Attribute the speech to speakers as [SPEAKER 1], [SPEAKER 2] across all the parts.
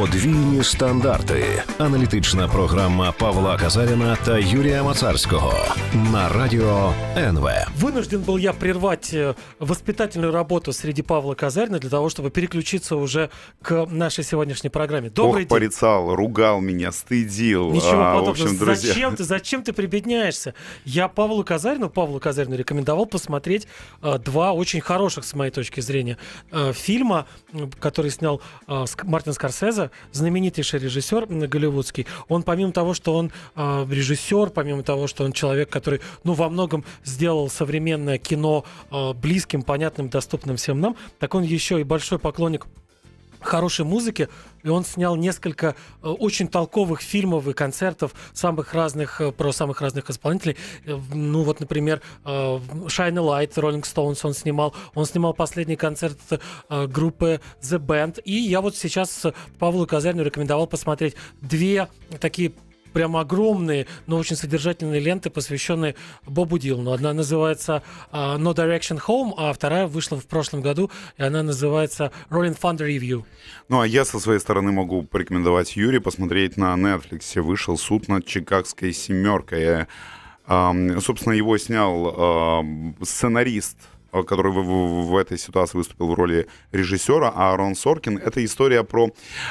[SPEAKER 1] Подвійні стандарти. Аналітична програма Павла
[SPEAKER 2] Казарина та Юрия
[SPEAKER 1] Мацарского на радио НВ.
[SPEAKER 2] Вынужден был я прервать э, воспитательную работу среди Павла Казарина для того, чтобы переключиться уже к нашей сегодняшней программе. Добрый Бог день.
[SPEAKER 3] порицал, ругал меня, стыдил. Ничего а, подобного. В Зачем ты,
[SPEAKER 2] зачем ты прибедняешься? Я Павлу Казарину, Павлу Казарину рекомендовал посмотреть э, два очень хороших, с моей точки зрения, э, фильма, который снял Мартин Скорсезе Скорсезе, знаменитейший режиссер голливудский, он помимо того, что он э, режиссер, помимо того, что он человек, который, ну, во многом сделал современное кино э, близким, понятным, доступным всем нам, так он еще и большой поклонник хорошей музыки. И он снял несколько э, очень толковых фильмов и концертов самых разных, э, про самых разных исполнителей. Э, ну вот, например, Shine a Light, Rolling Stones он снимал. Он снимал последний концерт группы The Band. И я вот сейчас Павлу Казарину рекомендовал посмотреть две такие прям огромные, но очень содержательные ленты, посвященные Бобу Дилану. Одна называется uh, No Direction Home, а вторая вышла в прошлом году, и она называется Rolling Thunder Review.
[SPEAKER 3] Ну, а я со своей стороны могу порекомендовать Юре посмотреть на Netflix. Вышел суд над Чикагской семеркой. Э, собственно, его снял а, сценарист Э, который в, в, в этой ситуации выступил в роли режиссера, а Рон Соркин, это история про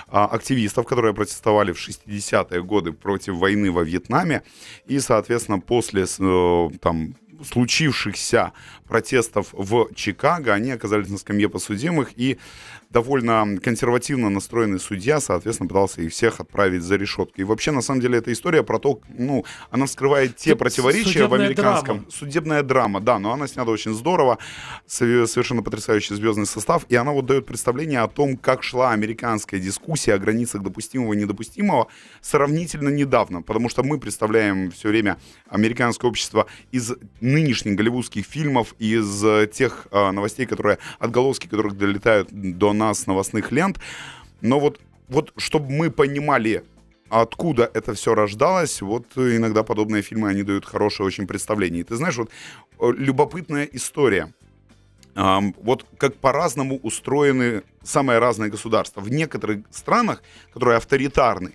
[SPEAKER 3] а, активистов, которые протестовали в 60-е годы против войны во Вьетнаме, и, соответственно, после э, там, случившихся протестов в Чикаго, они оказались на скамье подсудимых, и довольно консервативно настроенный судья, соответственно, пытался и всех отправить за решетку. И вообще, на самом деле, эта история про то, ну, она вскрывает те противоречия судебная в американском. Драма. Судебная драма, да, но она снята очень здорово, совершенно потрясающий звездный состав, и она вот дает представление о том, как шла американская дискуссия о границах допустимого и недопустимого сравнительно недавно, потому что мы представляем все время американское общество из нынешних голливудских фильмов, из э, тех э, новостей, которые, отголоски которых долетают до нас нас новостных лент. Но вот, вот чтобы мы понимали, откуда это все рождалось, вот иногда подобные фильмы, они дают хорошее очень представление. И ты знаешь, вот э, любопытная история. Эм, вот как по-разному устроены самые разные государства. В некоторых странах, которые авторитарны,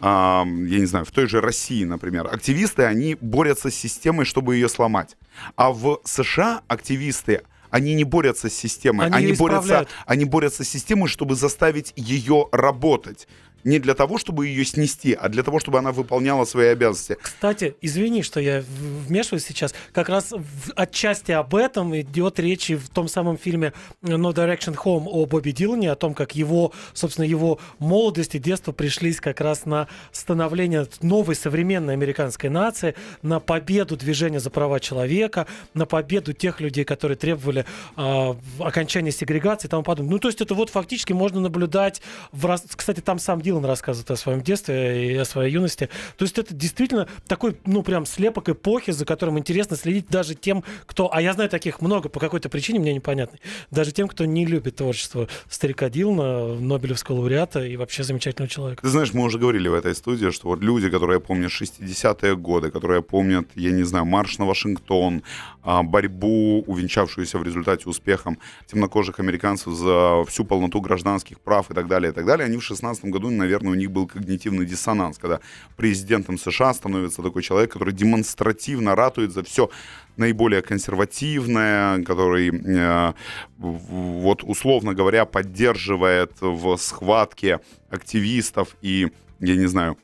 [SPEAKER 3] эм, я не знаю, в той же России, например, активисты, они борются с системой, чтобы ее сломать. А в США активисты, они не борются с системой, они, они борются, они борются с системой, чтобы заставить ее работать не для того, чтобы ее снести, а для того, чтобы она выполняла свои обязанности.
[SPEAKER 2] Кстати, извини, что я вмешиваюсь сейчас. Как раз в, отчасти об этом идет речь и в том самом фильме No Direction Home о Бобби Дилане, о том, как его, собственно, его молодость и детство пришлись как раз на становление новой современной американской нации, на победу движения за права человека, на победу тех людей, которые требовали э, окончания сегрегации и тому подобное. Ну, то есть это вот фактически можно наблюдать в... Кстати, там сам Дилан Дилан рассказывает о своем детстве и о своей юности. То есть это действительно такой, ну, прям слепок эпохи, за которым интересно следить даже тем, кто... А я знаю таких много, по какой-то причине мне непонятной. Даже тем, кто не любит творчество старика Дилана, Нобелевского лауреата и вообще замечательного человека.
[SPEAKER 3] Ты знаешь, мы уже говорили в этой студии, что вот люди, которые помнят 60-е годы, которые помнят, я не знаю, марш на Вашингтон, а, борьбу, увенчавшуюся в результате успехом темнокожих американцев за всю полноту гражданских прав и так далее, и так далее, они в 16 году наверное, у них был когнитивный диссонанс, когда президентом США становится такой человек, который демонстративно ратует за все наиболее консервативное, который, э, вот условно говоря, поддерживает в схватке активистов и, я не знаю,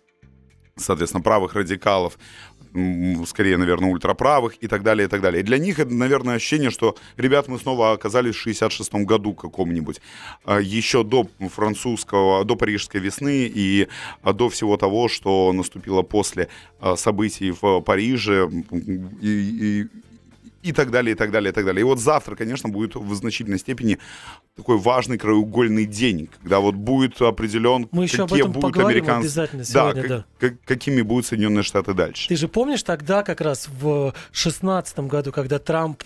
[SPEAKER 3] соответственно, правых радикалов скорее, наверное, ультраправых и так далее, и так далее. И для них это, наверное, ощущение, что, ребят, мы снова оказались в 66-м году каком-нибудь, а, еще до французского, до парижской весны и а, до всего того, что наступило после а, событий в Париже и, и и так далее, и так далее, и так далее. И вот завтра, конечно, будет в значительной степени такой важный краеугольный день, когда вот будет определен, Мы еще какие будут американцы, да, как, да. Как, какими будут Соединенные Штаты дальше.
[SPEAKER 2] Ты же помнишь тогда как раз в шестнадцатом году, когда Трамп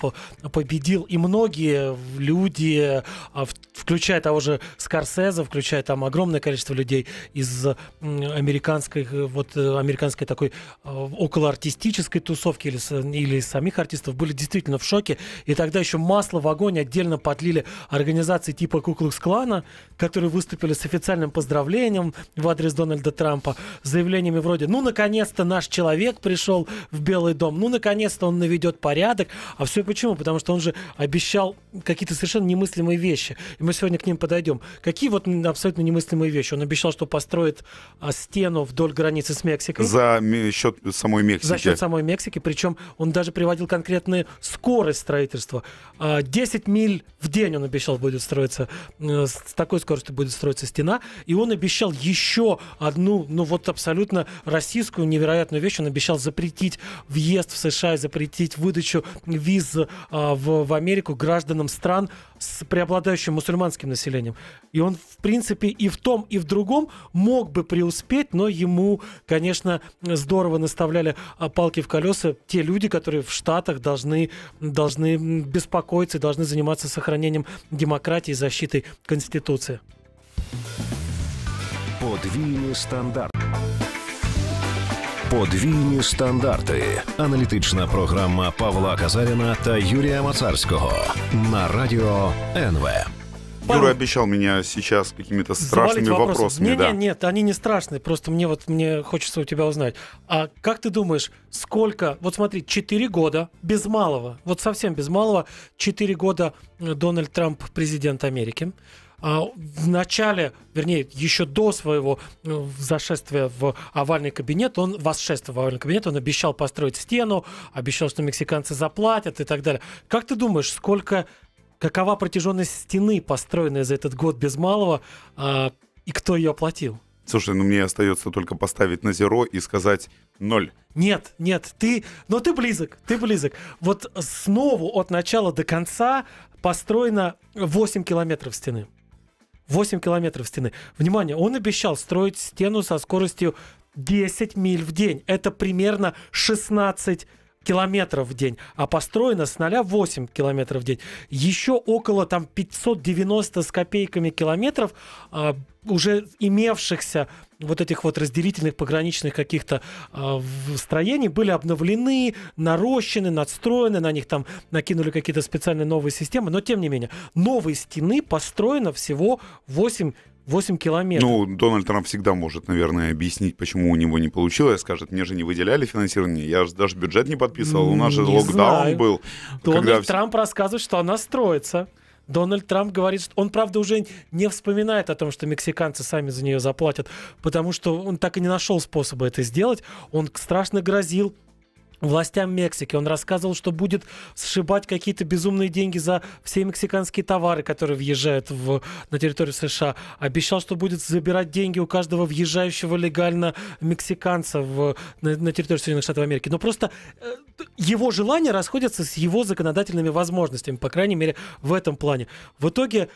[SPEAKER 2] победил, и многие люди, а, включая того же Скорсезе, включая там огромное количество людей из американской вот э, американской такой э, около артистической тусовки или или самих артистов были действительно в шоке. И тогда еще масло в огонь отдельно подлили организации типа Куклукс-клана, которые выступили с официальным поздравлением в адрес Дональда Трампа, заявлениями вроде «Ну, наконец-то наш человек пришел в Белый дом, ну, наконец-то он наведет порядок». А все почему? Потому что он же обещал какие-то совершенно немыслимые вещи. И мы сегодня к ним подойдем. Какие вот абсолютно немыслимые вещи? Он обещал, что построит а, стену вдоль границы с Мексикой. За
[SPEAKER 3] счет самой Мексики. За счет
[SPEAKER 2] самой Мексики. Причем он даже приводил конкретные скорость строительства. 10 а, миль в день он обещал будет строиться, э, с такой скоростью будет строиться стена. И он обещал еще одну, ну вот абсолютно российскую невероятную вещь. Он обещал запретить въезд в США и запретить выдачу виз а, в, в Америку гражданам стран, с преобладающим мусульманским населением. И он, в принципе, и в том, и в другом мог бы преуспеть, но ему, конечно, здорово наставляли а, палки в колеса те люди, которые в Штатах должны, должны беспокоиться и должны заниматься сохранением демократии и защитой Конституции.
[SPEAKER 4] Подвійні стандарт. Подвійні
[SPEAKER 1] стандарти. Аналітична програма Павла Казаріна та Юрія Мацарського
[SPEAKER 3] на радіо НВ. Юра обещал меня сейчас какими-то страшными вопросами. вопросами. Не, да. не,
[SPEAKER 2] нет, они не страшные. Просто мне вот мне хочется у тебя узнать. А как ты думаешь, сколько? Вот смотри, 4 года без малого, вот совсем без малого, 4 года Дональд Трамп президент Америки. А, в начале, вернее, еще до своего э, зашествия в овальный кабинет, он восшествия в овальный кабинет, он обещал построить стену, обещал, что мексиканцы заплатят и так далее. Как ты думаешь, сколько, какова протяженность стены, построенной за этот год без малого, а, и кто ее оплатил?
[SPEAKER 3] Слушай, ну мне остается только поставить на зеро и сказать ноль.
[SPEAKER 2] Нет, нет, ты, но ну, ты близок, ты близок. Вот снова от начала до конца построено 8 километров стены. 8 километров стены. Внимание, он обещал строить стену со скоростью 10 миль в день. Это примерно 16 километров в день, а построено с 0 8 километров в день. Еще около там 590 с копейками километров а, уже имевшихся вот этих вот разделительных пограничных каких-то э, строений были обновлены, нарощены, надстроены, на них там накинули какие-то специальные новые системы, но тем не менее, новые стены построено всего 8 8
[SPEAKER 3] километров. Ну, Дональд Трамп всегда может, наверное, объяснить, почему у него не получилось. Скажет, мне же не выделяли финансирование, я же даже бюджет не подписывал, у нас же локдаун был. Дональд когда... Трамп
[SPEAKER 2] рассказывает, что она строится. Дональд Трамп говорит, что он, правда, уже не вспоминает о том, что мексиканцы сами за нее заплатят, потому что он так и не нашел способа это сделать. Он страшно грозил властям Мексики. Он рассказывал, что будет сшибать какие-то безумные деньги за все мексиканские товары, которые въезжают в, на территорию США. Обещал, что будет забирать деньги у каждого въезжающего легально мексиканца в, на, на территорию Соединенных Штатов Америки. Но просто э, его желания расходятся с его законодательными возможностями, по крайней мере, в этом плане. В итоге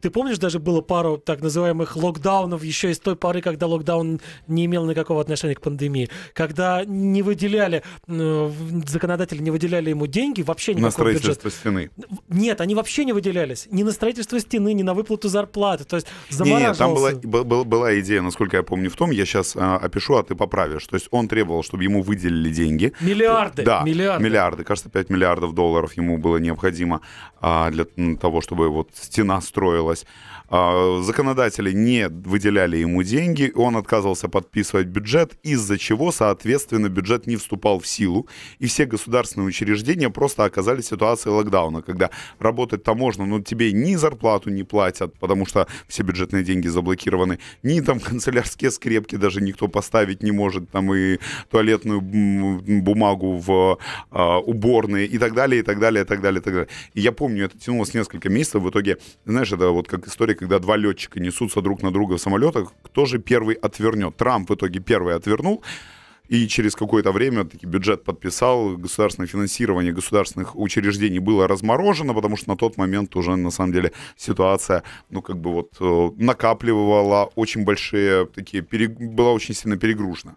[SPEAKER 2] ты помнишь, даже было пару так называемых локдаунов еще из той поры, когда локдаун не имел никакого отношения к пандемии, когда не выделяли, э, законодатели не выделяли ему деньги, вообще никакого На строительство бюджета. стены. Нет, они вообще не выделялись. Ни на строительство стены, ни на выплату зарплаты. То есть замораживался.
[SPEAKER 3] Нет, там была, б, была идея, насколько я помню, в том, я сейчас э, а, опишу, а ты поправишь. То есть он требовал, чтобы ему выделили деньги. Миллиарды. Да, миллиарды. миллиарды. Кажется, 5 миллиардов долларов ему было необходимо э, для того, чтобы вот стена строила понравилось. А, законодатели не выделяли ему деньги, он отказывался подписывать бюджет, из-за чего, соответственно, бюджет не вступал в силу, и все государственные учреждения просто оказались в ситуации локдауна, когда работать-то можно, но тебе ни зарплату не платят, потому что все бюджетные деньги заблокированы, ни там канцелярские скрепки даже никто поставить не может, там и туалетную бумагу в а, уборные и так далее, и так далее, и так далее, и так далее. И я помню, это тянулось несколько месяцев, в итоге, знаешь, это вот как история когда два летчика несутся друг на друга в самолетах, кто же первый отвернет? Трамп в итоге первый отвернул. И через какое-то время таки бюджет подписал, государственное финансирование государственных учреждений было разморожено, потому что на тот момент уже на самом деле ситуация, ну как бы вот э, накапливала очень большие такие, была очень сильно перегружена.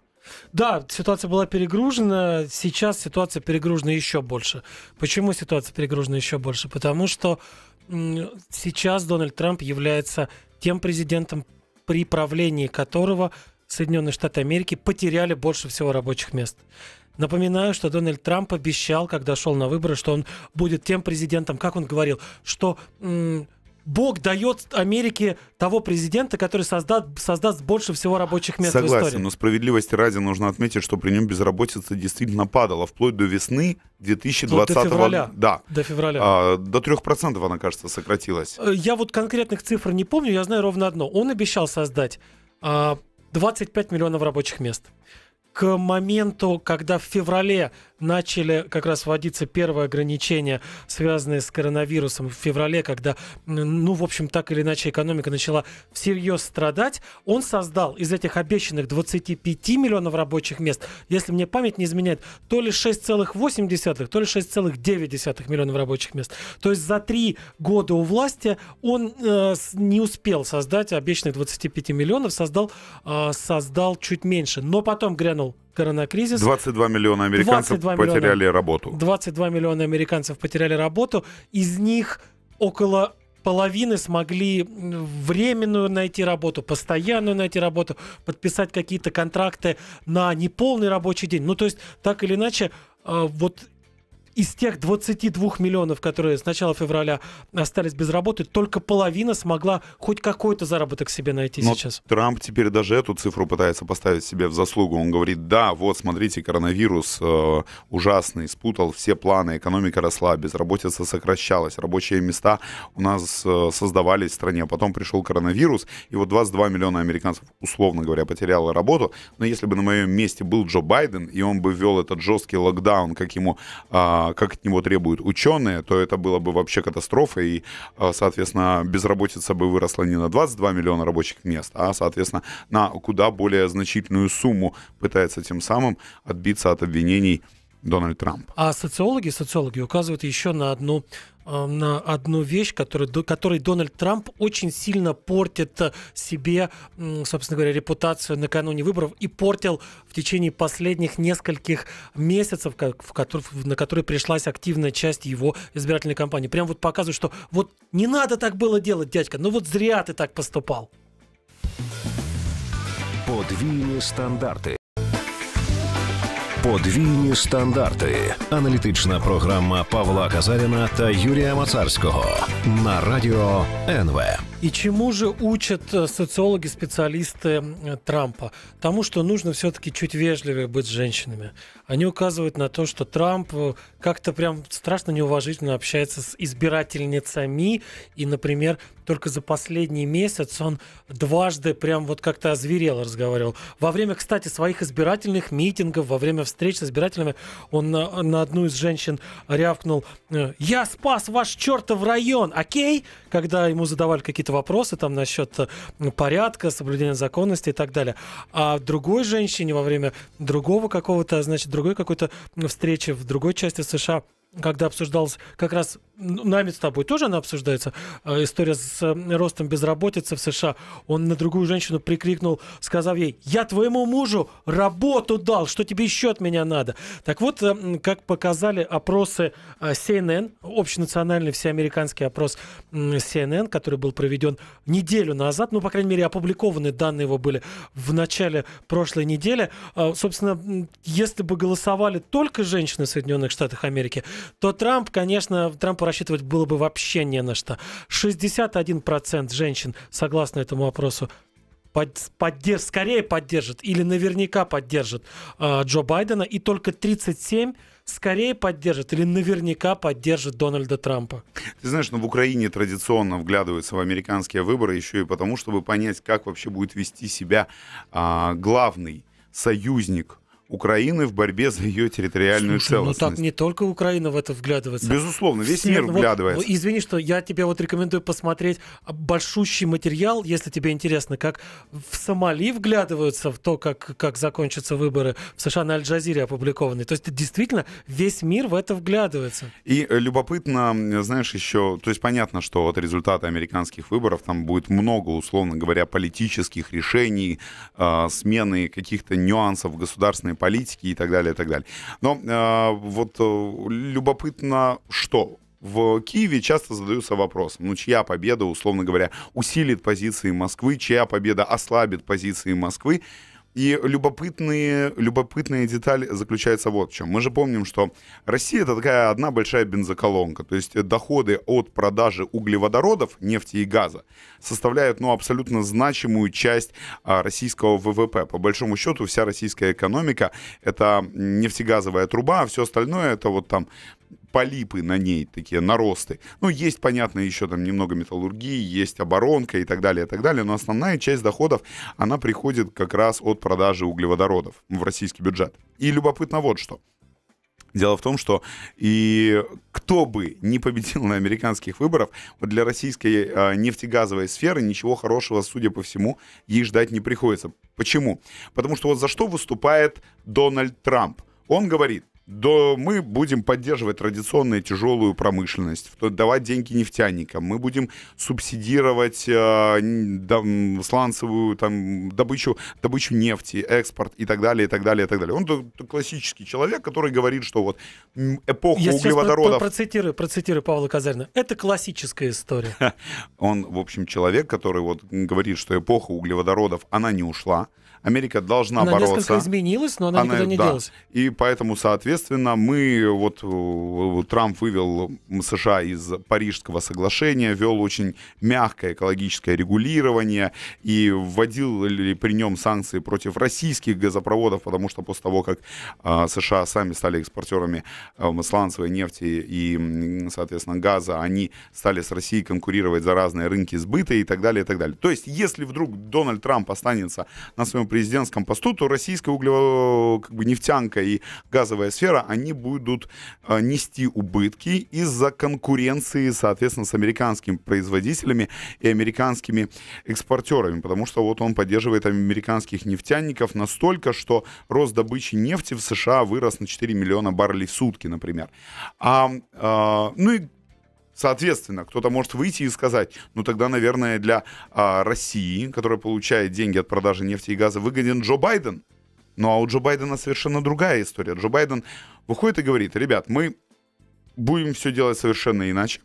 [SPEAKER 2] Да, ситуация была перегружена, сейчас ситуация перегружена еще больше. Почему ситуация перегружена еще больше? Потому что сейчас Дональд Трамп является тем президентом, при правлении которого Соединенные Штаты Америки потеряли больше всего рабочих мест. Напоминаю, что Дональд Трамп обещал, когда шел на выборы, что он будет тем президентом, как он говорил, что Бог дает Америке того президента, который создаст, создаст больше всего рабочих мест Согласен, в истории. Согласен,
[SPEAKER 3] но справедливости ради нужно отметить, что при нем безработица действительно падала вплоть до весны 2020 года. До февраля. Да. До февраля. А, до 3% она, кажется, сократилась.
[SPEAKER 2] Э, я вот конкретных цифр не помню, я знаю ровно одно. Он обещал создать а, 25 миллионов рабочих мест. К моменту, когда в феврале начали как раз вводиться первые ограничения, связанные с коронавирусом в феврале, когда, ну, в общем, так или иначе экономика начала всерьез страдать, он создал из этих обещанных 25 миллионов рабочих мест, если мне память не изменяет, то ли 6,8, то ли 6,9 миллионов рабочих мест. То есть за три года у власти он э, не успел создать обещанных 25 миллионов, создал, э, создал чуть меньше. Но потом грянул коронакризис. 22
[SPEAKER 3] миллиона американцев 22 потеряли миллиона, работу.
[SPEAKER 2] 22 миллиона американцев потеряли работу. Из них около половины смогли временную найти работу, постоянную найти работу, подписать какие-то контракты на неполный рабочий день. Ну, то есть, так или иначе, а, вот из тех 22 миллионов, которые с начала февраля остались без работы, только половина смогла хоть какой-то заработок себе найти Но
[SPEAKER 3] сейчас. Трамп теперь даже эту цифру пытается поставить себе в заслугу. Он говорит, да, вот смотрите, коронавирус э, ужасный, спутал все планы, экономика росла, безработица сокращалась, рабочие места у нас э, создавались в стране. Потом пришел коронавирус, и вот 22 миллиона американцев, условно говоря, потеряло работу. Но если бы на моем месте был Джо Байден, и он бы ввел этот жесткий локдаун, как ему... Э, как от него требуют ученые, то это было бы вообще катастрофа, и, а, соответственно, безработица бы выросла не на 22 миллиона рабочих мест, а, соответственно, на куда более значительную сумму пытается тем самым отбиться от обвинений Дональд Трамп.
[SPEAKER 2] А социологи, социологи указывают еще на одну э, на одну вещь, которую, которой Дональд Трамп очень сильно портит себе, собственно говоря, репутацию накануне выборов и портил в течение последних нескольких месяцев, как, в которых, на которые пришлась активная часть его избирательной кампании. Прям вот показывает, что вот не надо так было делать, дядька, ну вот зря ты так поступал.
[SPEAKER 4] Подвійні стандарты.
[SPEAKER 1] Подвійні стандарти. Аналітична програма Павла Казаріна та Юрія Мацарського на радіо НВ.
[SPEAKER 2] И чему же учат э, социологи, специалисты Трампа? Тому, что нужно все-таки чуть вежливее быть с женщинами. Они указывают на то, что Трамп э, как-то прям страшно неуважительно общается с избирательницами. И, например, только за последний месяц он дважды прям вот как-то озверел разговаривал. Во время, кстати, своих избирательных митингов, во время встреч с избирателями, он на, э, на одну из женщин рявкнул «Я спас ваш чертов район, окей?» Когда ему задавали какие-то какие-то вопросы там насчет э, порядка, соблюдения законности и так далее. А другой женщине во время другого какого-то, значит, другой какой-то встречи в другой части США когда обсуждалась как раз нами с тобой тоже она обсуждается, э, история с э, ростом безработицы в США, он на другую женщину прикрикнул, сказав ей, я твоему мужу работу дал, что тебе еще от меня надо? Так вот, э, как показали опросы CNN, общенациональный всеамериканский опрос CNN, который был проведен неделю назад, ну, по крайней мере, опубликованные данные его были в начале прошлой недели, собственно, если бы голосовали только женщины в Соединенных Штатах Америки, то Трамп, конечно, Трампу рассчитывать было бы вообще не на что. 61% женщин, согласно этому опросу, под, поддерж, скорее поддержит или наверняка поддержит э, а, Джо Байдена, и только 37 скорее поддержит или наверняка поддержит Дональда Трампа.
[SPEAKER 3] Ты знаешь, ну в Украине традиционно вглядываются в американские выборы еще и потому, чтобы понять, как вообще будет вести себя э, главный союзник Украины в борьбе за ее территориальную Слушай, целостность. Ну так
[SPEAKER 2] не только Украина в это вглядывается. Безусловно, весь Все, мир ну, вглядывается. извини, что я тебе вот рекомендую посмотреть большущий материал, если тебе интересно, как в Сомали вглядываются в то, как, как закончатся выборы в США на Аль-Джазире опубликованные. То есть действительно весь мир в это вглядывается.
[SPEAKER 3] И э, любопытно, знаешь, еще, то есть понятно, что от результата американских выборов там будет много, условно говоря, политических решений, а, смены каких-то нюансов государственной политики и так далее, и так далее. Но э, вот э, любопытно, что в Киеве часто задаются вопросом, ну чья победа, условно говоря, усилит позиции Москвы, чья победа ослабит позиции Москвы. И любопытные, любопытные детали заключается вот в чем. Мы же помним, что Россия это такая одна большая бензоколонка. То есть доходы от продажи углеводородов, нефти и газа составляют ну, абсолютно значимую часть а, российского ВВП. По большому счету вся российская экономика это нефтегазовая труба, а все остальное это вот там полипы на ней, такие наросты. Ну, есть, понятно, еще там немного металлургии, есть оборонка и так далее, и так далее, но основная часть доходов, она приходит как раз от продажи углеводородов в российский бюджет. И любопытно вот что. Дело в том, что и кто бы не победил на американских выборах, для российской э, нефтегазовой сферы ничего хорошего, судя по всему, ей ждать не приходится. Почему? Потому что вот за что выступает Дональд Трамп? Он говорит, да, мы будем поддерживать традиционную тяжелую промышленность, давать деньги нефтяникам, мы будем субсидировать э, да, сланцевую там, добычу, добычу нефти, экспорт и так далее, и так далее, и так далее. Он классический человек, который говорит, что вот эпоха Я углеводородов... Я
[SPEAKER 2] процитирую, процитирую Павла Казарина. Это
[SPEAKER 3] классическая история. Он, в общем, человек, который вот говорит, что эпоха углеводородов, она не ушла, Америка должна она бороться. Она несколько
[SPEAKER 2] изменилась, но она, она никуда не да. делась.
[SPEAKER 3] И поэтому, соответственно, Соответственно, мы, э, вот э, э, Трамп вывел США из Парижского соглашения, вел очень мягкое экологическое регулирование и вводил ли при нем санкции против российских газопроводов, потому что после того, как а, США сами стали экспортерами сланцевой нефти и, соответственно, газа, они стали с Россией конкурировать за разные рынки сбыта и так далее, и так далее. То есть, если вдруг Дональд Трамп останется на своем президентском посту, то российская углево, как бы нефтянка и газовая сфера сфера, они будут э, нести убытки из-за конкуренции, соответственно, с американскими производителями и американскими экспортерами, потому что вот он поддерживает американских нефтяников настолько, что рост добычи нефти в США вырос на 4 миллиона баррелей в сутки, например. А, а, ну и Соответственно, кто-то может выйти и сказать, ну тогда, наверное, для а, России, которая получает деньги от продажи нефти и газа, выгоден Джо Байден, ну а у Джо Байдена совершенно другая история. Джо Байден выходит и говорит, ребят, мы будем все делать совершенно иначе.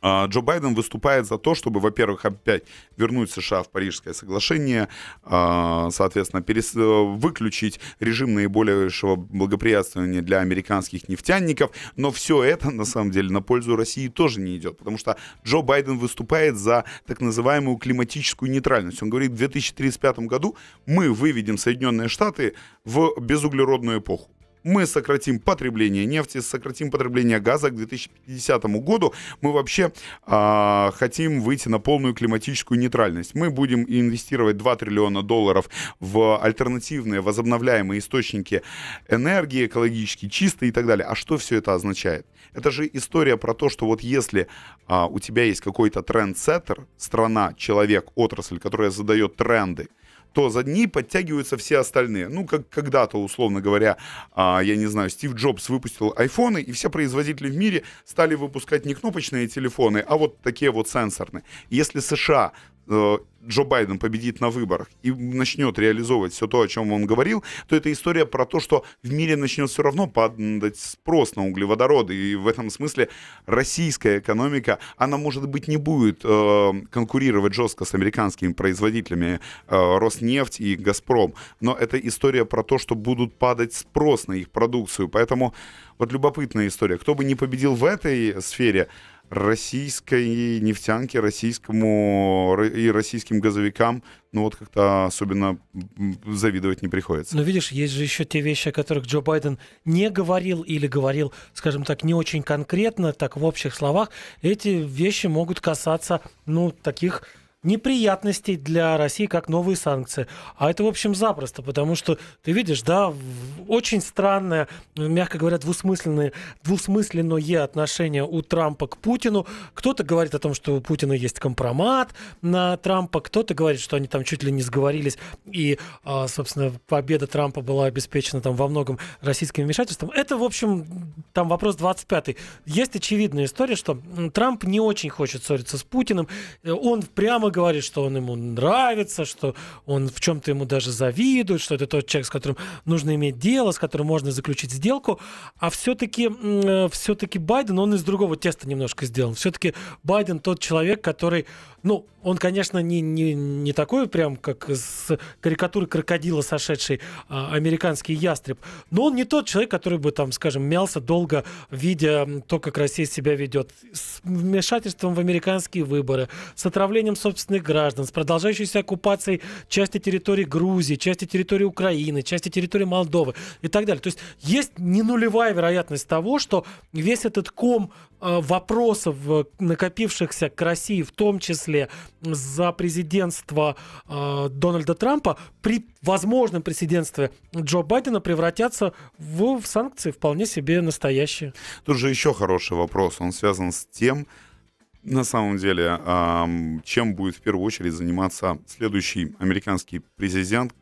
[SPEAKER 3] А, Джо Байден выступает за то, чтобы, во-первых, опять вернуть США в Парижское соглашение, а, соответственно, перес... Э, выключить режим наибольшего благоприятствования для американских нефтяников, но все это, на самом деле, на пользу России тоже не идет, потому что Джо Байден выступает за так называемую климатическую нейтральность. Он говорит, в 2035 году мы выведем Соединенные Штаты в безуглеродную эпоху мы сократим потребление нефти, сократим потребление газа к 2050 году. Мы вообще э, хотим выйти на полную климатическую нейтральность. Мы будем инвестировать 2 триллиона долларов в альтернативные возобновляемые источники энергии, экологически чистые и так далее. А что все это означает? Это же история про то, что вот если э, у тебя есть какой-то тренд-сеттер, страна, человек, отрасль, которая задает тренды, то за дни подтягиваются все остальные. Ну, как когда-то, условно говоря, а, я не знаю, Стив Джобс выпустил айфоны, и все производители в мире стали выпускать не кнопочные телефоны, а вот такие вот сенсорные. Если США Э, Джо Байден победит на выборах и начнет реализовывать все то, о чем он говорил, то это история про то, что в мире начнет все равно падать спрос на углеводороды. И в этом смысле российская экономика, она, может быть, не будет э, конкурировать жестко с американскими производителями э, Роснефть и Газпром, но это история про то, что будут падать спрос на их продукцию. Поэтому вот любопытная история. Кто бы не победил в этой сфере, российской нефтянке, российскому и российским газовикам, ну вот как-то особенно завидовать не приходится.
[SPEAKER 2] Но видишь, есть же еще те вещи, о которых Джо Байден не говорил или говорил, скажем так, не очень конкретно, так в общих словах. Эти вещи могут касаться, ну, таких неприятностей для России, как новые санкции. А это, в общем, запросто, потому что, ты видишь, да, очень странное, ну, мягко говоря, двусмысленное, двусмысленное отношение у Трампа к Путину. Кто-то говорит о том, что у Путина есть компромат на Трампа, кто-то говорит, что они там чуть ли не сговорились, и, а, собственно, победа Трампа была обеспечена там во многом российским вмешательством. Это, в общем, там вопрос 25 -й. Есть очевидная история, что Трамп не очень хочет ссориться с Путиным, э, он прямо снова говорит, что он ему нравится, что он в чем-то ему даже завидует, что это тот человек, с которым нужно иметь дело, с которым можно заключить сделку. А все-таки э, все-таки Байден, он из другого теста немножко сделан. Все-таки Байден тот человек, который, ну, он, конечно, не, не, не такой прям, как с карикатуры крокодила сошедший а, американский ястреб, но он не тот человек, который бы, там, скажем, мялся долго, видя то, как Россия себя ведет, с вмешательством в американские выборы, с отравлением собственного собственных граждан, с продолжающейся оккупацией части территории Грузии, части территории Украины, части территории Молдовы и так далее. То есть есть не нулевая вероятность того, что весь этот ком э, вопросов, э, накопившихся к России, в том числе за президентство э, Дональда Трампа, при возможном президентстве Джо Байдена превратятся в,
[SPEAKER 3] в санкции вполне себе настоящие. Тут же еще хороший вопрос. Он связан с тем, на самом деле, чем будет в первую очередь заниматься следующий американский президент,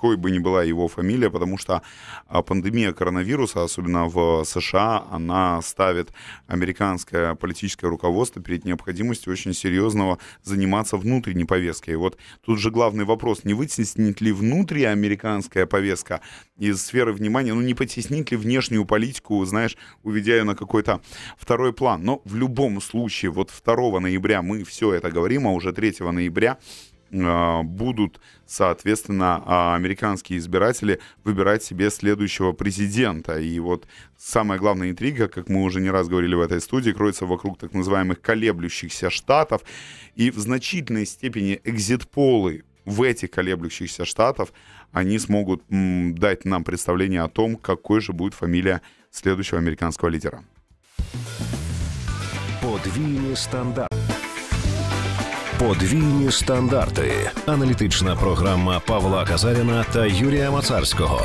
[SPEAKER 3] какой бы ни была его фамилия, потому что а, пандемия коронавируса, особенно в США, она ставит американское политическое руководство перед необходимостью очень серьезного заниматься внутренней повесткой. И вот тут же главный вопрос, не вытеснит ли внутриамериканская повестка из сферы внимания, ну не потеснит ли внешнюю политику, знаешь, уведя ее на какой-то второй план. Но в любом случае, вот 2 ноября мы все это говорим, а уже 3 ноября а, будут, соответственно, а, американские избиратели выбирать себе следующего президента. И вот самая главная интрига, как мы уже не раз говорили в этой студии, кроется вокруг так называемых колеблющихся штатов. И в значительной степени экзит-полы в этих колеблющихся штатов, они смогут дать нам представление о том, какой же будет фамилия следующего американского лидера.
[SPEAKER 4] Подвійні стандарти.
[SPEAKER 3] Подвійні стандарти. Аналітична
[SPEAKER 1] програма Павла Казаріна та Юрія Мацарського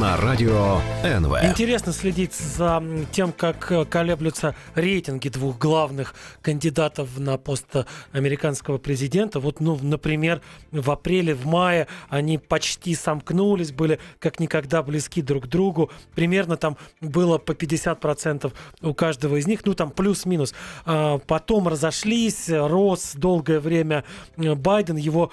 [SPEAKER 1] на радіо НВ.
[SPEAKER 2] Интересно следить за тем, как колеблются рейтинги двух главных кандидатов на пост американского президента. Вот, ну, например, в апреле, в мае они почти сомкнулись, были как никогда близки друг другу. Примерно там было по 50% у каждого из них, ну, там плюс-минус. А, потом разошлись, рос долгое время время э, Байден его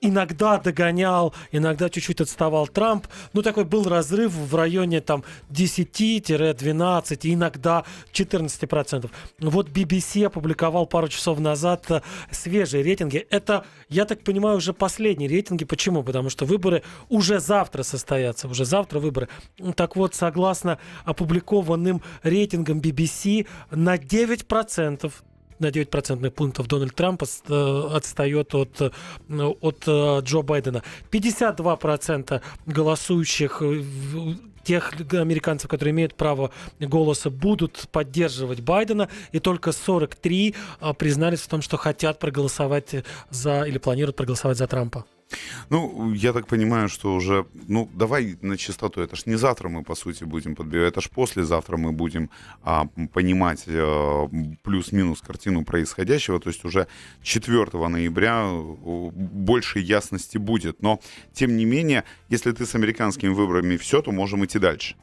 [SPEAKER 2] иногда догонял, иногда чуть-чуть отставал Трамп. Ну, такой был разрыв в районе там 10-12, иногда 14%. Вот BBC опубликовал пару часов назад э, свежие рейтинги. Это, я так понимаю, уже последние рейтинги. Почему? Потому что выборы уже завтра состоятся, уже завтра выборы. Так вот, согласно опубликованным рейтингам BBC, на 9% на 9 процентных пунктов Дональд Трамп э, отстает от, э, от э, Джо Байдена. 52 процента голосующих тех американцев, которые имеют право голоса, будут поддерживать Байдена, и только 43 признались в том, что хотят проголосовать за или планируют проголосовать за Трампа.
[SPEAKER 3] Ну, я так понимаю, что уже, ну, давай на чистоту, это ж не завтра мы, по сути, будем подбивать, это ж послезавтра мы будем а, понимать а, плюс-минус картину происходящего, то есть уже 4 ноября э, больше ясности будет, но, тем не менее, если ты с американскими выборами все, то можем идти дальше.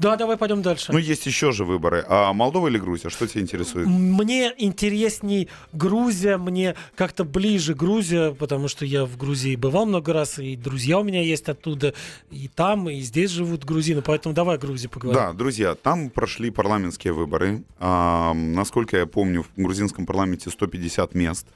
[SPEAKER 2] Да, давай пойдем дальше. Ну,
[SPEAKER 3] есть еще же выборы. А Молдова или Грузия? Что тебя интересует?
[SPEAKER 2] Мне интересней Грузия, мне как-то ближе Грузия, потому что я в Грузии бывал много раз, и друзья у меня есть оттуда, и там, и здесь живут грузины, поэтому давай Грузии поговорим. Да,
[SPEAKER 3] друзья, там прошли парламентские выборы. А, насколько я помню, в грузинском парламенте 150 мест.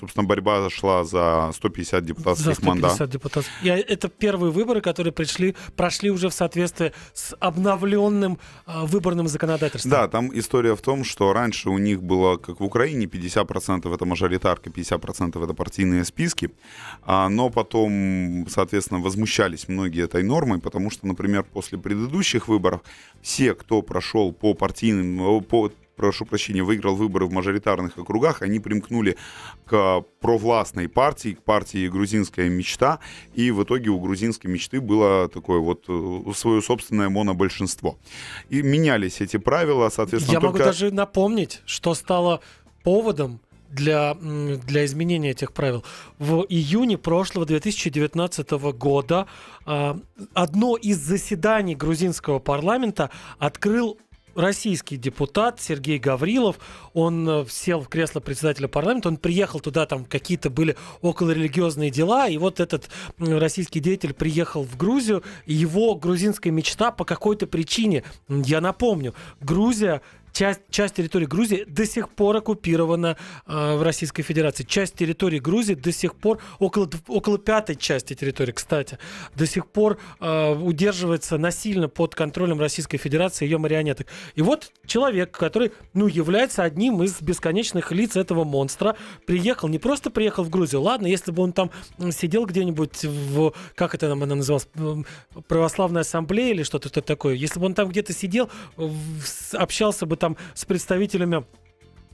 [SPEAKER 3] Собственно, борьба зашла за 150 депутатских за 150 мандат.
[SPEAKER 2] Депутатских. И это первые выборы, которые пришли, прошли уже в соответствии с обновленным
[SPEAKER 3] э, выборным законодательством. Да, там история в том, что раньше у них было, как в Украине, 50% это мажоритарка, 50% это партийные списки. А, но потом, соответственно, возмущались многие этой нормой, потому что, например, после предыдущих выборов все, кто прошел по партийным, по прошу прощения, выиграл выборы в мажоритарных округах, они примкнули к провластной партии, к партии «Грузинская мечта», и в итоге у грузинской мечты было такое вот э, свое собственное монобольшинство. И менялись эти правила, соответственно, Я только... могу даже
[SPEAKER 2] напомнить, что стало поводом для, для изменения этих правил. В июне прошлого 2019 года э, одно из заседаний грузинского парламента открыл российский депутат Сергей Гаврилов, он э, сел в кресло председателя парламента, он приехал туда, там какие-то были околорелигиозные дела, и вот этот российский деятель приехал в Грузию, и его грузинская мечта по какой-то причине, я напомню, Грузия часть, часть территории Грузии до сих пор оккупирована э, в Российской Федерации. Часть территории Грузии до сих пор, около, около пятой части территории, кстати, до сих пор э, удерживается насильно под контролем Российской Федерации ее марионеток. И вот человек, который ну, является одним из бесконечных лиц этого монстра, приехал, не просто приехал в Грузию, ладно, если бы он там сидел где-нибудь в, как это там она называлась, православной ассамблея или что-то что такое, если бы он там где-то сидел, общался бы там с представителями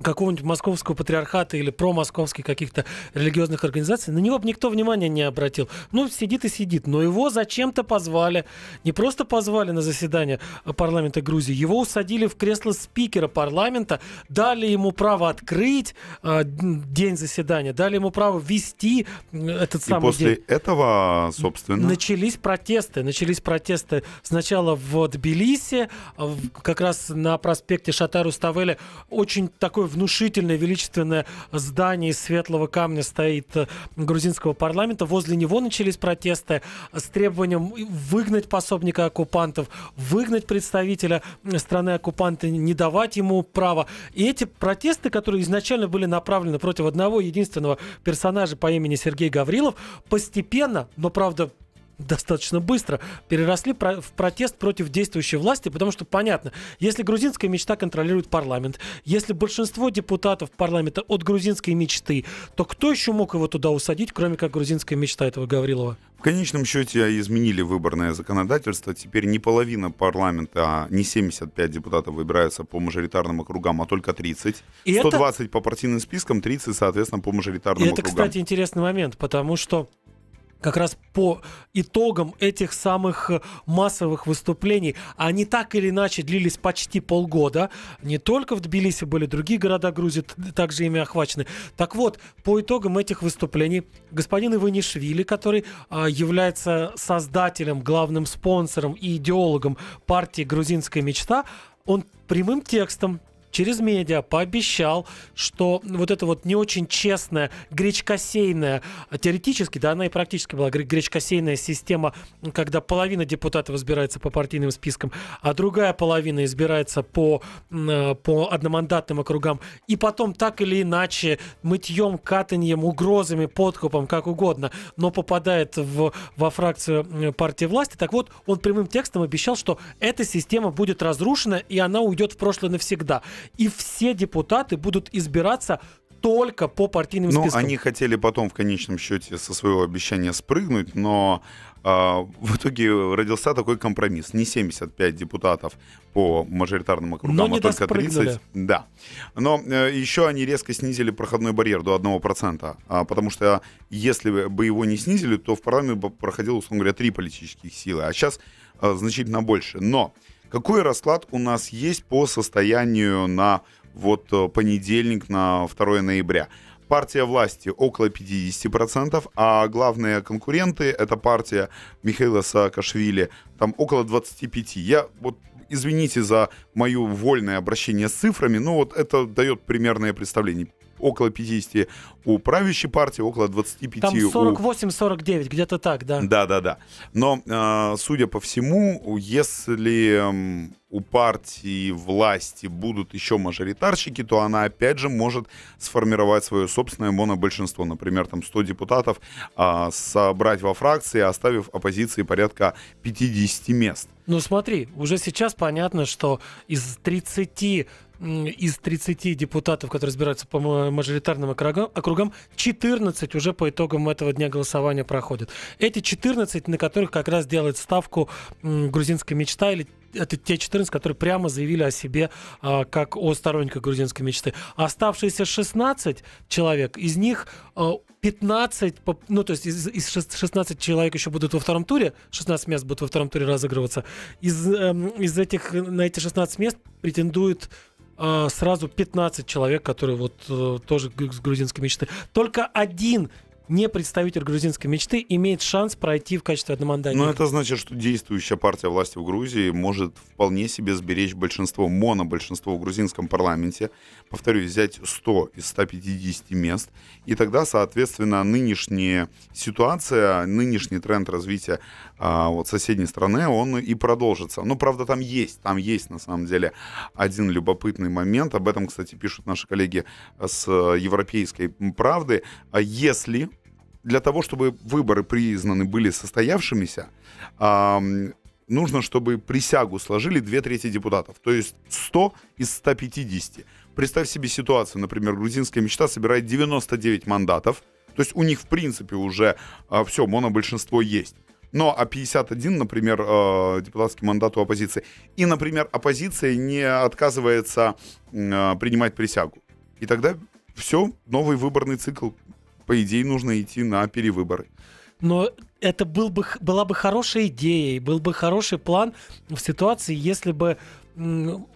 [SPEAKER 2] какого-нибудь московского патриархата или промосковских каких-то религиозных организаций, на него бы никто внимания не обратил. Ну, сидит и сидит. Но его зачем-то позвали. Не просто позвали на заседание парламента Грузии, его усадили в кресло спикера парламента, дали ему право открыть э, день заседания, дали ему право вести этот и самый после день.
[SPEAKER 3] этого, собственно...
[SPEAKER 2] Начались протесты. Начались протесты сначала в Тбилиси, а как раз на проспекте Шатару Ставеля. Очень такой такое внушительное, величественное здание из светлого камня стоит э, грузинского парламента. Возле него начались протесты с требованием выгнать пособника оккупантов, выгнать представителя страны оккупанта, не давать ему права. И эти протесты, которые изначально были направлены против одного единственного персонажа по имени Сергей Гаврилов, постепенно, но правда достаточно быстро, переросли в протест против действующей власти, потому что понятно, если грузинская мечта контролирует парламент, если большинство депутатов парламента от грузинской мечты, то кто еще мог его туда усадить, кроме как грузинская мечта этого Гаврилова?
[SPEAKER 3] В конечном счете изменили выборное законодательство. Теперь не половина парламента, а не 75 депутатов выбираются по мажоритарным округам, а только 30. И 120 это... по партийным спискам, 30, соответственно, по мажоритарным И округам. Это, кстати,
[SPEAKER 2] интересный момент, потому что как раз по итогам этих самых э, массовых выступлений. Они так или иначе длились почти полгода. Не только в Тбилиси были другие города Грузии, также ими охвачены. Так вот, по итогам этих выступлений господин Иванишвили, который а, является создателем, главным спонсором и идеологом партии «Грузинская мечта», он прямым текстом через медиа пообещал, что вот это вот не очень честная гречкосейная, теоретически, да, она и практически была гречкосейная система, когда половина депутатов избирается по партийным спискам, а другая половина избирается по, э, по одномандатным округам, и потом так или иначе мытьем, катаньем, угрозами, подкупом, как угодно, но попадает в, во фракцию партии власти. Так вот, он прямым текстом обещал, что эта система будет разрушена, и она уйдет в прошлое навсегда и все депутаты будут избираться только по партийным но ну, спискам. Ну, они
[SPEAKER 3] хотели потом в конечном счете со своего обещания спрыгнуть, но э, в итоге родился такой компромисс. Не 75 депутатов по мажоритарным округам, но а не а только 30. Да. Но э, еще они резко снизили проходной барьер до 1%, а, потому что если бы его не снизили, то в парламент бы проходило, условно говоря, три политических силы, а сейчас э, значительно больше. Но какой расклад у нас есть по состоянию на вот э, понедельник, на 2 ноября? партия власти около 50%, а главные конкуренты — это партия Михаила Саакашвили, там около 25%. Я вот Извините за мое вольное обращение с цифрами, но вот это дает примерное представление около 50 у правящей партии, около 25 Там
[SPEAKER 2] 48-49, у... где-то так, да.
[SPEAKER 3] Да, да, да. Но, э, судя по всему, если эм, у партии власти будут еще мажоритарщики, то она опять же может сформировать свое собственное монобольшинство. Например, там 100 депутатов э, собрать во фракции, оставив оппозиции порядка 50 мест.
[SPEAKER 2] Ну смотри, уже сейчас понятно, что из 30 из 30 депутатов, которые избираются по мажоритарным округам, 14 уже по итогам этого дня голосования проходят. Эти 14, на которых как раз делает ставку грузинская мечта или это те 14, которые прямо заявили о себе а, как о сторонниках грузинской мечты. Оставшиеся 16 человек, из них а, 15, ну то есть из, из 16 человек еще будут во втором туре, 16 мест будут во втором туре разыгрываться. Из, э, из этих, на эти 16 мест претендует Э, сразу 15 человек, которые вот э, тоже с грузинской мечтой, Только один не представитель грузинской мечты имеет шанс пройти в качестве одномандатника. Но это
[SPEAKER 3] значит, что действующая партия власти в Грузии может вполне себе сберечь большинство, монобольшинство в грузинском парламенте. Повторюсь, взять 100 из 150 мест. И тогда, соответственно, нынешняя ситуация, нынешний тренд развития а вот соседней страны, он и продолжится. Ну, правда, там есть, там есть на самом деле один любопытный момент. Об этом, кстати, пишут наши коллеги э, с э, европейской правды. А если для того, чтобы выборы признаны были состоявшимися, нужно, чтобы присягу сложили две трети депутатов, то есть 100 из 150. Представь себе ситуацию, например, грузинская мечта собирает 99 мандатов, то есть у них в принципе уже а, все, монобольшинство есть но а 51, например, э, депутатский мандат у оппозиции. И, например, оппозиция не отказывается э, принимать присягу. И тогда все, новый выборный цикл. По идее, нужно идти на перевыборы.
[SPEAKER 2] Но это был бы, была бы хорошая идея, был бы хороший план в ситуации, если бы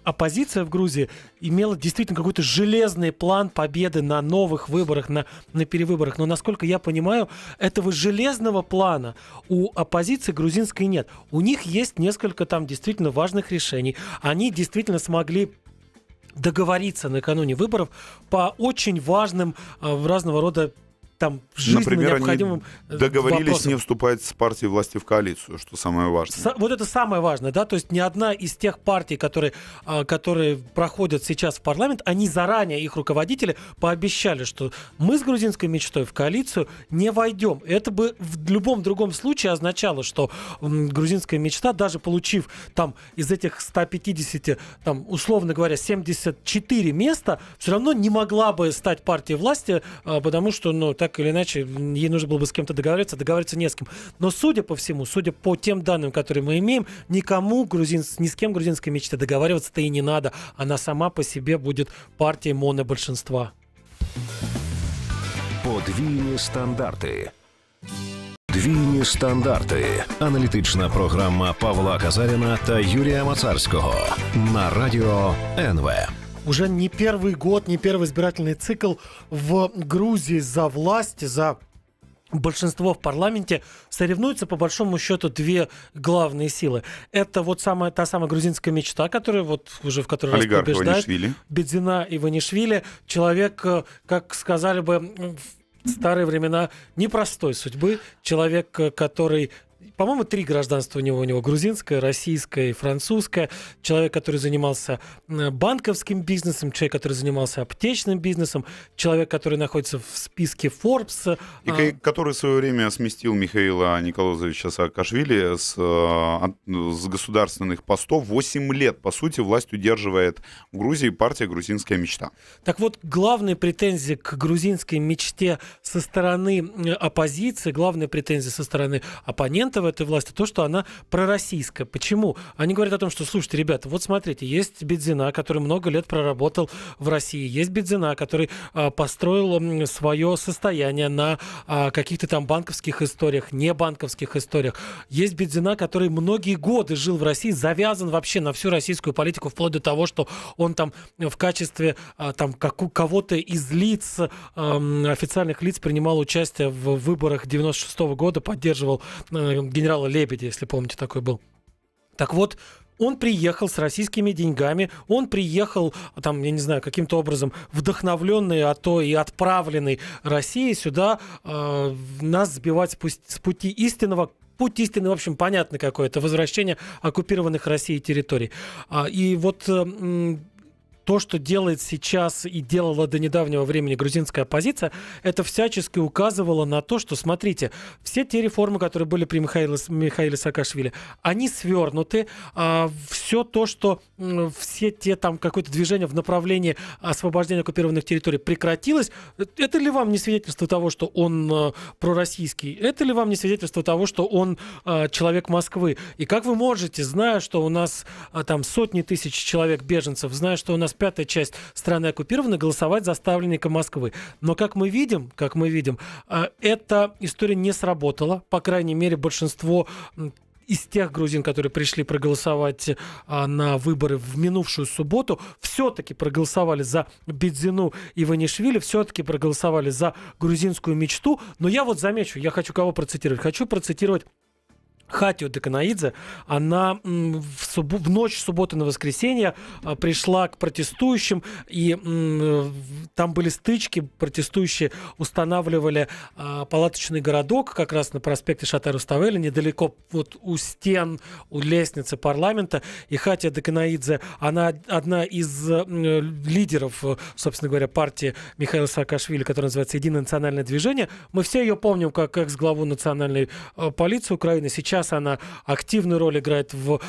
[SPEAKER 2] оппозиция в Грузии имела действительно какой-то железный план победы на новых выборах, на, на перевыборах. Но, насколько я понимаю, этого железного плана у оппозиции грузинской нет. У них есть несколько там действительно важных решений. Они действительно смогли договориться накануне выборов по очень важным э, разного рода там жизненно Например, необходимым они э, договорились вопросом. не
[SPEAKER 3] вступать с партией власти в коалицию, что самое важное.
[SPEAKER 2] Со, вот это самое важное, да, то есть ни одна из тех партий, которые, а, которые проходят сейчас в парламент, они заранее, их руководители, пообещали, что мы с грузинской мечтой в коалицию не войдем. Это бы в любом другом случае означало, что грузинская мечта, даже получив там из этих 150, там, условно говоря, 74 места, все равно не могла бы стать партией власти, а, потому что, ну, так так или иначе, ей нужно было бы с кем-то договариваться, договариваться не с кем. Но судя по всему, судя по тем данным, которые мы имеем, никому грузин, ни с кем грузинской мечте договариваться-то и не надо. Она сама по себе будет партией монобольшинства.
[SPEAKER 4] Подвійні стандарти. Двійні
[SPEAKER 1] стандарти. Аналітична програма Павла Казаріна та Юрія Мацарського на радіо НВ
[SPEAKER 2] уже не первый год, не первый избирательный цикл в Грузии за власть, за большинство в парламенте соревнуются по большому счету две главные силы. Это вот самая, та самая грузинская мечта, которая вот уже в которой Олигарх раз побеждает. Бедзина и Ванишвили. Человек, э, как сказали бы в старые времена непростой судьбы. Человек, э, который по-моему, три гражданства у него. У него грузинское, российское и французское. Человек, который занимался банковским бизнесом, человек, который занимался аптечным бизнесом, человек, который находится в списке Forbes. А. И
[SPEAKER 3] а... который в свое время сместил Михаила Николаевича Саакашвили с, а, с государственных постов. Восемь лет, по сути, власть удерживает в Грузии партия «Грузинская мечта».
[SPEAKER 2] Так вот, главные претензии к грузинской мечте со стороны оппозиции, главные претензии со стороны оппонентов аргументов этой власти то, что она пророссийская. Почему? Они говорят о том, что, слушайте, ребята, вот смотрите, есть Бедзина, который много лет проработал в России, есть Бедзина, который а, построил свое состояние на а, каких-то там банковских историях, не банковских историях. Есть Бедзина, который многие годы жил в России, завязан вообще на всю российскую политику, вплоть до того, что он там в качестве а, там как, кого-то из лиц, официальных лиц принимал участие в выборах 96 года, поддерживал э, генерала Лебедя, если помните, такой был. Так вот, он приехал с российскими деньгами, он приехал, там, я не знаю, каким-то образом вдохновленный, а то и отправленный Россией сюда э, нас сбивать с, пу- с пути истинного путь истины, в общем, понятно какое-то, возвращение оккупированных Россией территорий. А, и вот э, то, что делает сейчас и делала до недавнего времени грузинская оппозиция, это всячески указывало на то, что, смотрите, все те реформы, которые были при Михаиле, Михаиле Саакашвили, они свернуты, а, все то, что все те там какое-то движение в направлении освобождения оккупированных территорий прекратилось, это ли вам не свидетельство того, что он э, пророссийский? Это ли вам не свидетельство того, что он э, человек Москвы? И как вы можете, зная, что у нас э, там сотни тысяч человек беженцев, зная, что у нас пятая часть страны оккупирована, голосовать за ставленника Москвы. Но как мы видим, как мы видим, э, эта история не сработала. По крайней мере, большинство из тех грузин, которые пришли проголосовать а, на выборы в минувшую субботу, все-таки проголосовали за Бедзину и Ванишвили, все-таки проголосовали за грузинскую мечту. Но я вот замечу, я хочу кого процитировать? Хочу процитировать Хатио Деканаидзе, она в, суб... в ночь субботы на воскресенье а, пришла к протестующим, и там были стычки, протестующие устанавливали а, палаточный городок как раз на проспекте Шатару-Ставеля, недалеко вот у стен, у лестницы парламента, и Хатио Деканаидзе, она одна из э, лидеров, э, собственно говоря, партии Михаила Саакашвили, которая называется «Единое национальное движение». Мы все ее помним как экс-главу национальной э, полиции Украины. Сейчас сейчас она активную роль играет в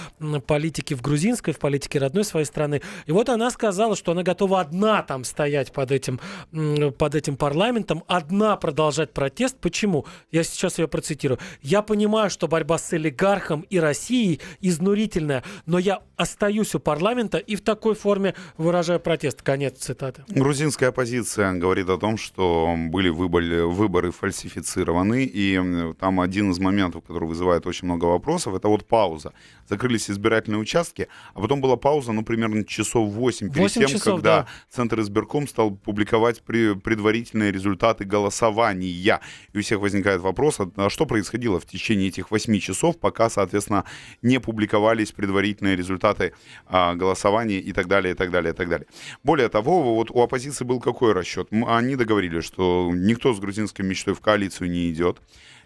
[SPEAKER 2] политике в грузинской, в политике родной своей страны. И вот она сказала, что она готова одна там стоять под этим, под этим парламентом, одна продолжать протест. Почему? Я сейчас ее процитирую. «Я понимаю, что борьба с олигархом и Россией изнурительная, но я остаюсь у парламента и в такой форме выражаю протест». Конец цитаты.
[SPEAKER 3] Грузинская оппозиция говорит о том, что были выборы, выборы фальсифицированы, и там один из моментов, который вызывает очень очень много вопросов, это вот пауза. Закрылись избирательные участки, а потом была пауза, ну, примерно часов 8 перед 8 тем, часов, когда да. Центр избирком стал публиковать при, предварительные результаты голосования. И у всех возникает вопрос, а, а что происходило в течение этих 8 часов, пока, соответственно, не публиковались предварительные результаты а, голосования и так далее, и так далее, и так далее. Более того, вот у оппозиции был какой расчет? Они договорились, что никто с грузинской мечтой в коалицию не идет.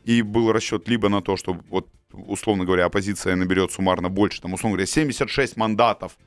[SPEAKER 3] И был расчет либо на то, что вот условно говоря, оппозиция наберет суммарно больше, там, условно говоря, 76 мандатов,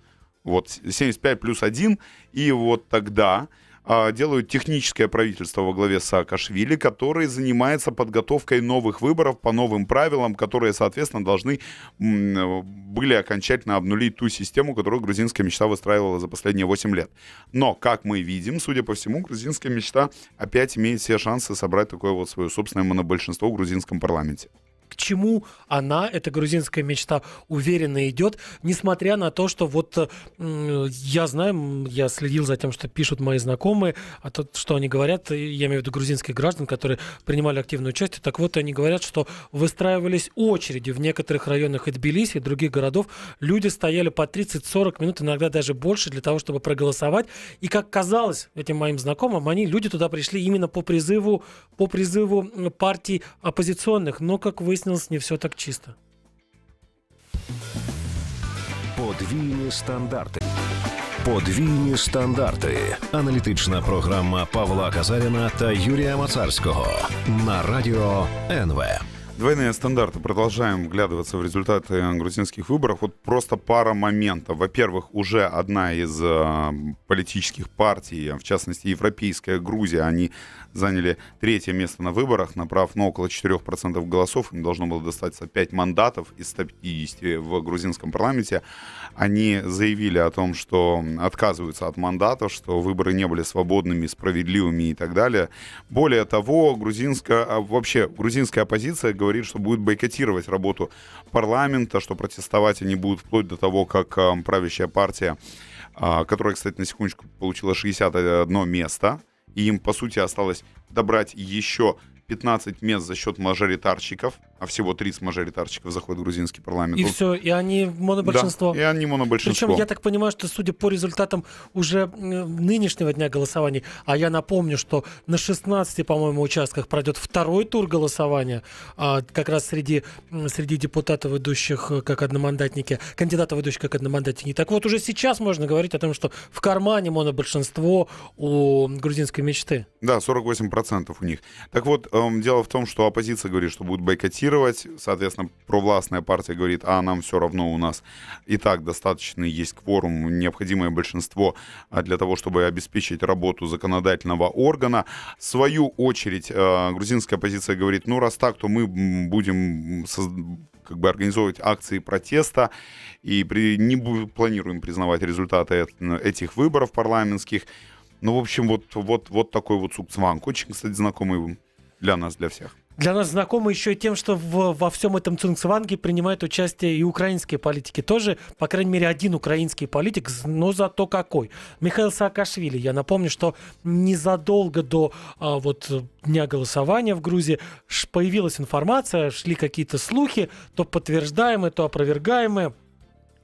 [SPEAKER 3] вот, 75 плюс 1, и вот тогда а, делают техническое правительство во главе с Саакашвили, которое занимается подготовкой новых выборов по новым правилам, которые, соответственно, должны были окончательно обнулить ту систему, которую грузинская мечта выстраивала за последние 8 лет. Но, как мы видим, судя по всему, грузинская мечта опять имеет все шансы собрать такое вот свое собственное монобольшинство в грузинском парламенте к
[SPEAKER 2] чему она, эта грузинская мечта, уверенно идет, несмотря на то, что вот э, я знаю, я следил за тем, что пишут мои знакомые, а то, что они говорят, я имею в виду грузинских граждан, которые принимали активное участие, так вот они говорят, что выстраивались очереди в некоторых районах и Тбилиси, и других городов, люди стояли по 30-40 минут, иногда даже больше для того, чтобы проголосовать, и как казалось этим моим знакомым, они, люди туда пришли именно по призыву, по призыву партий оппозиционных, но, как вы выяснилось, не все так чисто.
[SPEAKER 4] Подвійні
[SPEAKER 1] стандарти. Подвійні стандарти. Аналітична програма Павла Казаріна та Юрія Мацарського на радіо
[SPEAKER 3] НВ. Двойные стандарты. Продолжаем вглядываться в результаты грузинских выборов. Вот просто пара моментов. Во-первых, уже одна из э, политических партий, в частности, Европейская Грузия, они заняли третье место на выборах, набрав на ну, около 4% голосов. Им должно было достаться 5 мандатов из 150 в грузинском парламенте. Они заявили о том, что отказываются от мандатов, что выборы не были свободными, справедливыми и так далее. Более того, грузинская, а, вообще, грузинская оппозиция говорит, что будет бойкотировать работу парламента, что протестовать они будут вплоть до того, как а, правящая партия а, которая, кстати, на секундочку получила 61 место, и им, по сути, осталось добрать еще 15 мест за счет мажоритарщиков а всего 30 мажоритарщиков заходят в грузинский парламент. И Он... все,
[SPEAKER 2] и они монобольшинство. Да, и они
[SPEAKER 3] монобольшинство. Причем я так
[SPEAKER 2] понимаю, что судя по результатам уже нынешнего дня голосований, а я напомню, что на 16, по-моему, участках пройдет второй тур голосования, а, как раз среди, среди депутатов, идущих э, как одномандатники, кандидатов, идущих как одномандатники. Так вот, уже сейчас можно говорить о том, что в кармане монобольшинство у грузинской мечты.
[SPEAKER 3] Да, 48% у них. Так вот, эм, дело в том, что оппозиция говорит, что будет бойкотировать блокировать. Соответственно, провластная партия говорит, а нам все равно у нас и так достаточно есть кворум, необходимое большинство а, для того, чтобы обеспечить работу законодательного органа. В свою очередь, э, грузинская оппозиция говорит, ну раз так, то мы будем как бы организовывать акции протеста и при, не планируем признавать результаты этих выборов парламентских. Ну, в общем, вот, вот, вот такой вот сукцванг. Очень, кстати, знакомый для нас, для всех
[SPEAKER 2] для нас знакомо еще и тем, что в, во всем этом Цинцванге принимают участие и украинские политики тоже, по крайней мере, один украинский политик, но зато какой. Михаил Саакашвили, я напомню, что незадолго до а, вот дня голосования в Грузии появилась информация, шли какие-то слухи, то подтверждаемые, то опровергаемые,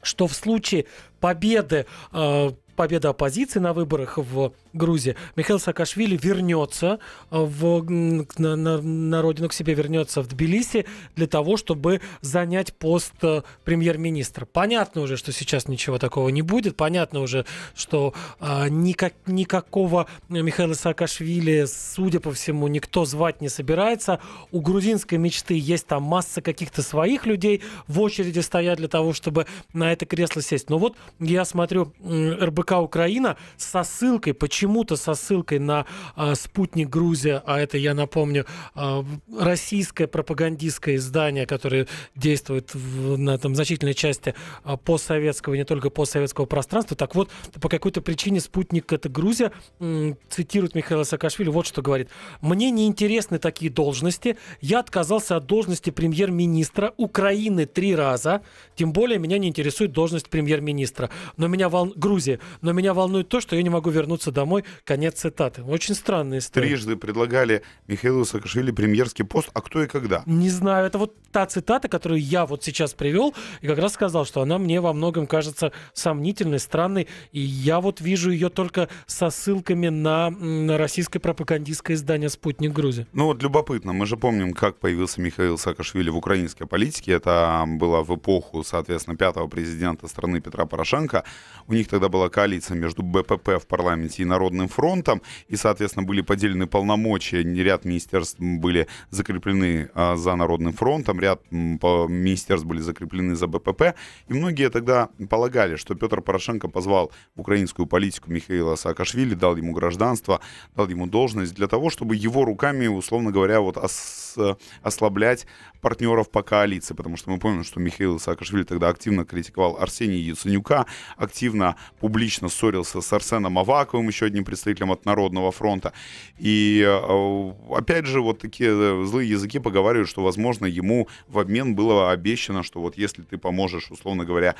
[SPEAKER 2] что в случае победы, э, победы оппозиции на выборах в Грузии. Михаил Саакашвили вернется э, в, на, на, на родину к себе, вернется в Тбилиси для того, чтобы занять пост э, премьер-министра. Понятно уже, что сейчас ничего такого не будет. Понятно уже, что э, никак, никакого Михаила Саакашвили, судя по всему, никто звать не собирается. У грузинской мечты есть там масса каких-то своих людей в очереди стоят для того, чтобы на это кресло сесть. Но вот я смотрю РБК Украина со ссылкой, почему почему-то со ссылкой на а, спутник Грузия, а это, я напомню, а, российское пропагандистское издание, которое действует в, на там, значительной части а, постсоветского, не только постсоветского пространства. Так вот, по какой-то причине спутник это Грузия, м, цитирует Михаила Саакашвили, вот что говорит. «Мне неинтересны такие должности. Я отказался от должности премьер-министра Украины три раза. Тем более меня не интересует должность премьер-министра. Но меня волн... Грузии. Но меня волнует то, что я не могу вернуться домой домой. Конец цитаты. Очень странная история.
[SPEAKER 3] Трижды предлагали Михаилу Саакашвили премьерский пост, а кто и когда?
[SPEAKER 2] Не знаю. Это вот та цитата, которую я вот сейчас привел, и как раз сказал, что она мне во многом кажется сомнительной, странной, и я вот вижу ее только со ссылками на, на российское пропагандистское издание «Спутник Грузии».
[SPEAKER 3] Ну вот любопытно, мы же помним, как появился Михаил Саакашвили в украинской политике, это было в эпоху, соответственно, пятого президента страны Петра Порошенко, у них тогда была коалиция между БПП в парламенте и народом Народным фронтом, и, соответственно, были поделены полномочия, ряд а, министерств были закреплены за Народным фронтом, ряд министерств были закреплены за БПП, и многие тогда полагали, что Петр Порошенко позвал украинскую политику Михаила Саакашвили, дал ему гражданство, дал ему должность для того, чтобы его руками, условно говоря, вот ос э, ослаблять партнеров по коалиции, потому что мы помним, что Михаил Саакашвили тогда активно критиковал Арсения Яценюка, активно публично ссорился с Арсеном Аваковым, еще одним представителем от Народного фронта. И э, опять же, вот такие э, злые языки поговаривают, что, возможно, ему в обмен было обещано, что вот если ты поможешь, условно говоря,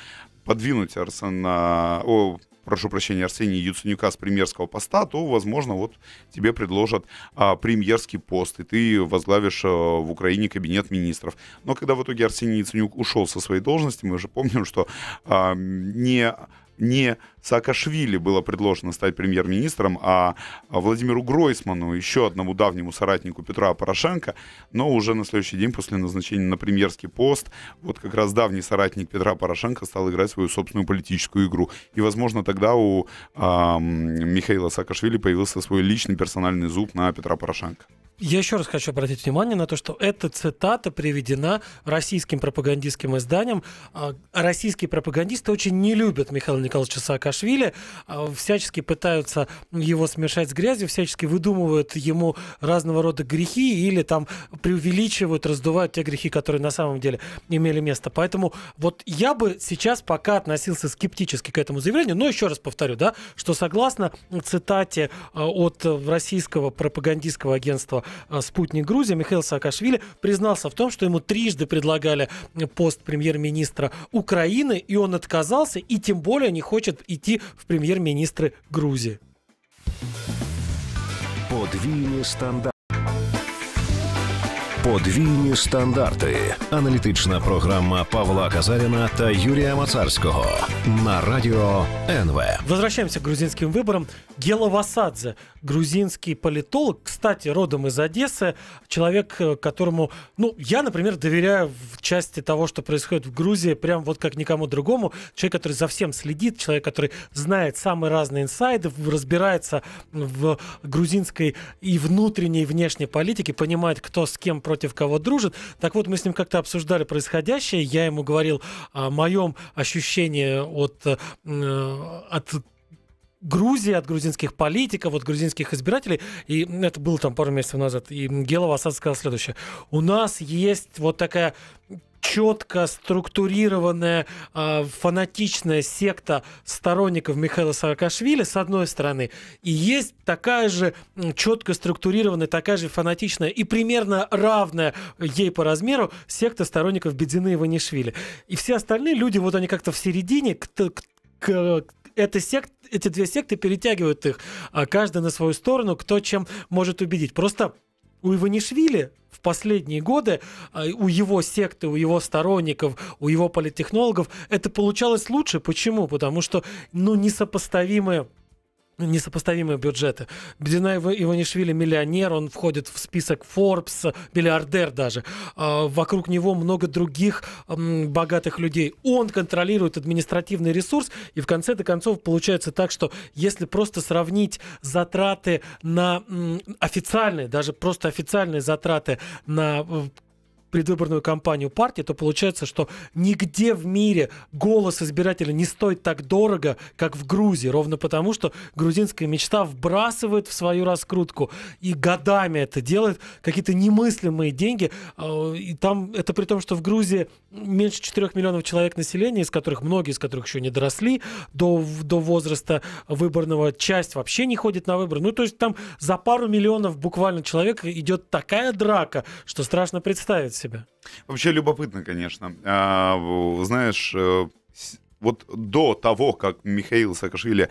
[SPEAKER 3] подвинуть Арсена, о, прошу прощения, Арсений Яценюка с премьерского поста, то, возможно, вот тебе предложат а, премьерский пост, и ты возглавишь а, в Украине кабинет министров. Но когда в итоге Арсений Яценюк ушел со своей должности, мы уже помним, что а, не... не Саакашвили было предложено стать премьер-министром, а Владимиру Гройсману, еще одному давнему соратнику Петра Порошенко, но уже на следующий день после назначения на премьерский пост, вот как раз давний соратник Петра Порошенко стал играть свою собственную политическую игру. И, возможно, тогда у э, Михаила Саакашвили появился свой личный персональный зуб на Петра Порошенко.
[SPEAKER 2] Я еще раз хочу обратить внимание на то, что эта цитата приведена российским пропагандистским изданием. А, российские пропагандисты очень не любят Михаила Николаевича Саакашвили Саакашвили, а, всячески пытаются его смешать с грязью, всячески выдумывают ему разного рода грехи или там преувеличивают, раздувают те грехи, которые на самом деле имели место. Поэтому вот я бы сейчас пока относился скептически к этому заявлению, но еще раз повторю, да, что согласно цитате а, от российского пропагандистского агентства а, «Спутник Грузия», Михаил Саакашвили признался в том, что ему трижды предлагали пост премьер-министра Украины, и он отказался, и тем более не хочет и идти в премьер-министры Грузии.
[SPEAKER 4] Подвійні стандарти. Подвійні стандарти.
[SPEAKER 1] Аналітична програма Павла Казаріна та Юрія Мацарського на радіо
[SPEAKER 2] НВ. Возвращаемся к грузинским выборам. Васадзе грузинский политолог, кстати, родом из Одессы, человек, э, которому, ну, я, например, доверяю в части того, что происходит в Грузии, прям вот как никому другому. Человек, который за всем следит, человек, который знает самые разные инсайды, разбирается в грузинской и внутренней, и внешней политике, понимает, кто с кем против против кого дружит. Так вот, мы с ним как-то обсуждали происходящее. Я ему говорил о моем ощущении от, э, от Грузии, от грузинских политиков, от грузинских избирателей. И это было там пару месяцев назад. И Гелова Асад сказал следующее. У нас есть вот такая четко структурированная а, фанатичная секта сторонников Михаила Саакашвили, с одной стороны, и есть такая же четко структурированная, такая же фанатичная и примерно равная ей по размеру секта сторонников Бедзины и Ванишвили. И все остальные люди, вот они как-то в середине, к, к, к эта сект, эти две секты перетягивают их, а, каждый на свою сторону, кто чем может убедить. Просто у Иванишвили в последние годы, а, у его секты, у его сторонников, у его политтехнологов, это получалось лучше. Почему? Потому что, ну, несопоставимые ну, несопоставимые бюджеты. Бедина Иванишвили миллионер, он входит в список Forbes, миллиардер даже. А, вокруг него много других богатых людей. Он контролирует административный ресурс, и в конце до концов получается так, что если просто сравнить затраты на официальные, даже просто официальные затраты на э, предвыборную кампанию партии, то получается, что нигде в мире голос избирателя не стоит так дорого, как в Грузии, ровно потому, что грузинская мечта вбрасывает в свою раскрутку и годами это делает, какие-то немыслимые деньги. А, и там это при том, что в Грузии меньше 4 миллионов человек населения, из которых многие из которых еще не доросли до, до возраста выборного, часть вообще не ходит на выборы. Ну, то есть там за пару миллионов буквально человек идет такая драка, что страшно представить себя.
[SPEAKER 3] Вообще любопытно, конечно. А, знаешь, э, вот до того, как Михаил Саакашвили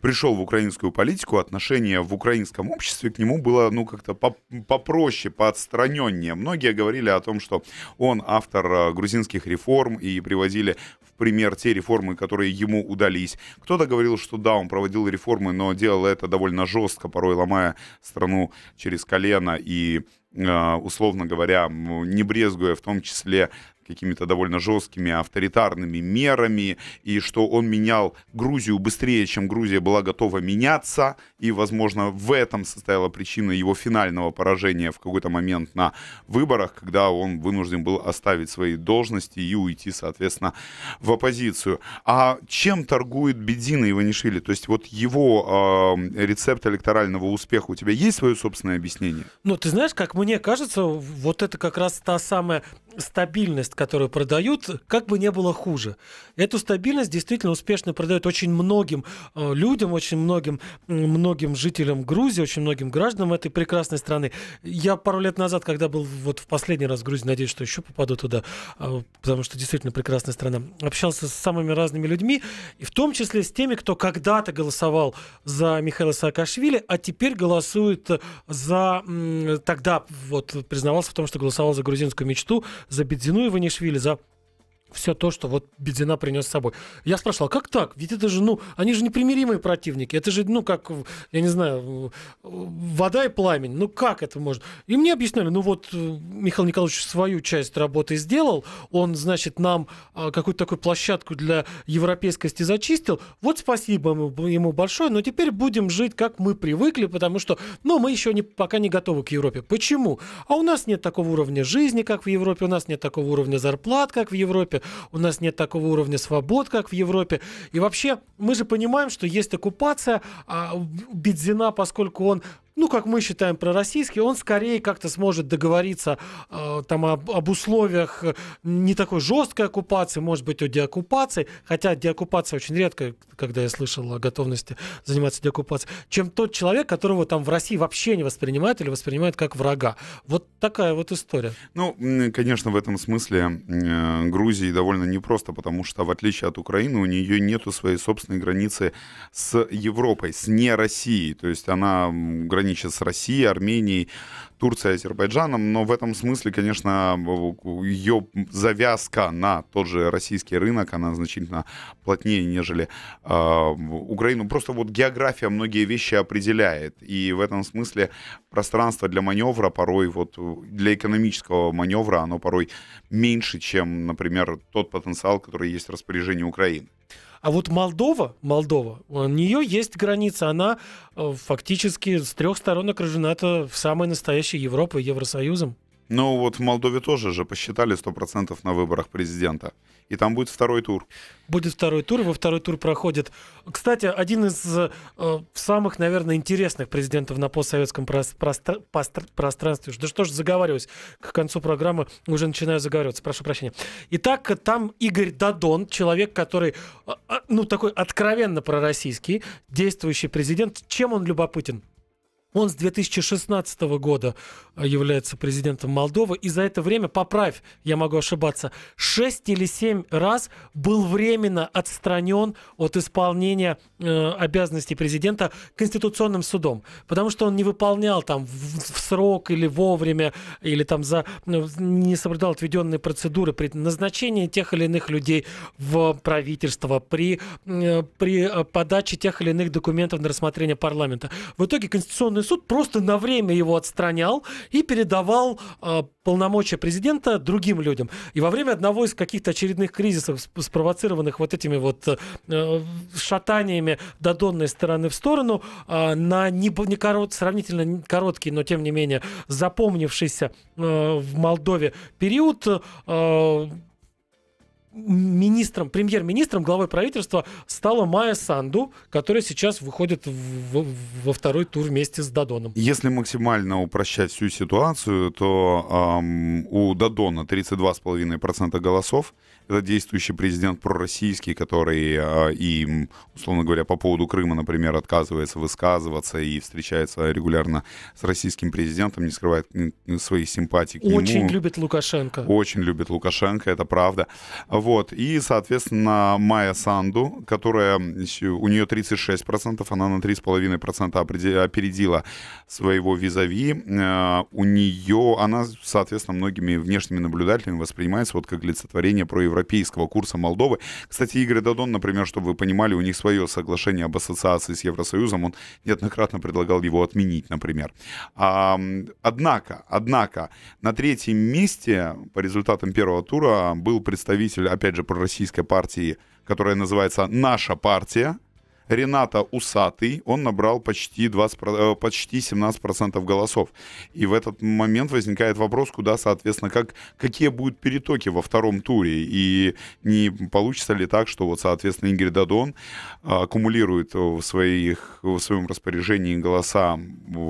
[SPEAKER 3] пришел в украинскую политику, отношение в украинском обществе к нему было, ну, как-то попроще, поотстраненнее. Многие говорили о том, что он автор э, грузинских реформ и приводили в пример те реформы, которые ему удались. Кто-то говорил, что да, он проводил реформы, но делал это довольно жестко, порой ломая страну через колено и Э, условно говоря, не брезгуя в том числе какими-то довольно жесткими авторитарными мерами, и что он менял Грузию быстрее, чем Грузия была готова меняться, и, возможно, в этом состояла причина его финального поражения в какой-то момент на выборах, когда он вынужден был оставить свои должности и уйти, соответственно, в оппозицию. А чем торгует Бедзина Иванишвили? То есть вот его э, рецепт электорального успеха у тебя есть свое собственное объяснение?
[SPEAKER 2] Ну, ты знаешь, как мне кажется, вот это как раз та самая стабильность, которую продают, как бы не было хуже. Эту стабильность действительно успешно продают очень многим э, людям, очень многим, многим жителям Грузии, очень многим гражданам этой прекрасной страны. Я пару лет назад, когда был вот в последний раз в Грузии, надеюсь, что еще попаду туда, э, потому что действительно прекрасная страна, общался с самыми разными людьми, и в том числе с теми, кто когда-то голосовал за Михаила Саакашвили, а теперь голосует за... Тогда вот признавался в том, что голосовал за грузинскую мечту, за Бедзинуева Иванишвили за все то, что вот Бедзина принес с собой. Я спрашивал, как так? Ведь это же, ну, они же непримиримые противники. Это же, ну, как, я не знаю, вода и пламень. Ну, как это может? И мне объясняли, ну, вот Михаил Николаевич свою часть работы сделал. Он, значит, нам а, какую-то такую площадку для европейскости зачистил. Вот спасибо ему большое, но теперь будем жить, как мы привыкли, потому что, ну, мы еще не, пока не готовы к Европе. Почему? А у нас нет такого уровня жизни, как в Европе, у нас нет такого уровня зарплат, как в Европе у нас нет такого уровня свобод, как в Европе. И вообще, мы же понимаем, что есть оккупация, а Бедзина, поскольку он ну, как мы считаем, пророссийский, он скорее как-то сможет договориться э, там об, об условиях э, не такой жесткой оккупации, может быть, о деоккупации, хотя деоккупация очень редко, когда я слышал о готовности заниматься деоккупацией, чем тот человек, которого там в России вообще не воспринимают или воспринимают как врага. Вот такая вот история.
[SPEAKER 3] Ну, конечно, в этом смысле э, Грузии довольно непросто, потому что, в отличие от Украины, у нее нету своей собственной границы с Европой, с не Россией. То есть она граница сотрудничать с Россией, Арменией, Турцией, Азербайджаном, но в этом смысле, конечно, ее завязка на тот же российский рынок, она значительно плотнее, нежели э, Украину. Просто вот география многие вещи определяет, и в этом смысле пространство для маневра порой, вот для экономического маневра, оно порой меньше, чем, например, тот потенциал, который есть в распоряжении Украины.
[SPEAKER 2] А вот Молдова, Молдова, у нее есть граница, она э, фактически с трех сторон окружена в самой настоящей Европой, Евросоюзом.
[SPEAKER 3] Ну вот в Молдове тоже же посчитали 100% на выборах президента. И там будет второй тур.
[SPEAKER 2] Будет второй тур, во второй тур проходит. Кстати, один из э, самых, наверное, интересных президентов на постсоветском прос- простра- постр- пространстве. Да что ж заговариваюсь, к концу программы уже начинаю заговариваться, прошу прощения. Итак, там Игорь Дадон, человек, который, э, э ну, такой откровенно пророссийский, действующий президент. Чем он любопытен? Он с 2016 года э, является президентом Молдовы. И за это время, поправь, я могу ошибаться, 6 или 7 раз был временно отстранен от исполнения э, обязанностей президента Конституционным судом. Потому что он не выполнял там в, в срок или вовремя, или там за, ну, не соблюдал отведенные процедуры при назначении тех или иных людей в правительство, при, э, при э, подаче тех или иных документов на рассмотрение парламента. В итоге Конституционный Верховный суд просто на время его отстранял и передавал э, полномочия президента другим людям. И во время одного из каких-то очередных кризисов, спровоцированных вот этими вот э, э, шатаниями додонной стороны в сторону, э, на не, не корот, сравнительно короткий, но тем не менее запомнившийся э, в Молдове период э, министром, премьер-министром, главой правительства стала Майя Санду, которая сейчас выходит в, в, во второй тур вместе с Дадоном.
[SPEAKER 3] Если максимально упрощать всю ситуацию, то эм, у Дадона 32,5% голосов. Это действующий президент пророссийский, который э, а, и, условно говоря, по поводу Крыма, например, отказывается высказываться и встречается регулярно с российским президентом, не скрывает своих симпатий к Очень нему. любит
[SPEAKER 2] Лукашенко.
[SPEAKER 3] Очень любит Лукашенко, это правда. Вот. И, соответственно, Майя Санду, которая, у нее 36%, она на 3,5% опередила своего визави. Э, у нее, она, соответственно, многими внешними наблюдателями воспринимается вот как лицетворение проевропейского курса Молдовы. Кстати, Игорь Дадон, например, чтобы вы понимали, у них свое соглашение об ассоциации с Евросоюзом, он неоднократно предлагал его отменить, например. Однако, однако, на третьем месте по результатам первого тура был представитель опять же, пророссийской партии, которая называется «Наша партия», Рената Усатый, он набрал почти, 20, э, почти 17% голосов. И в этот момент возникает вопрос, куда, соответственно, как, какие будут перетоки во втором туре, и не получится ли так, что, вот, соответственно, Игорь Дадон а, аккумулирует в, своих, в своем распоряжении голоса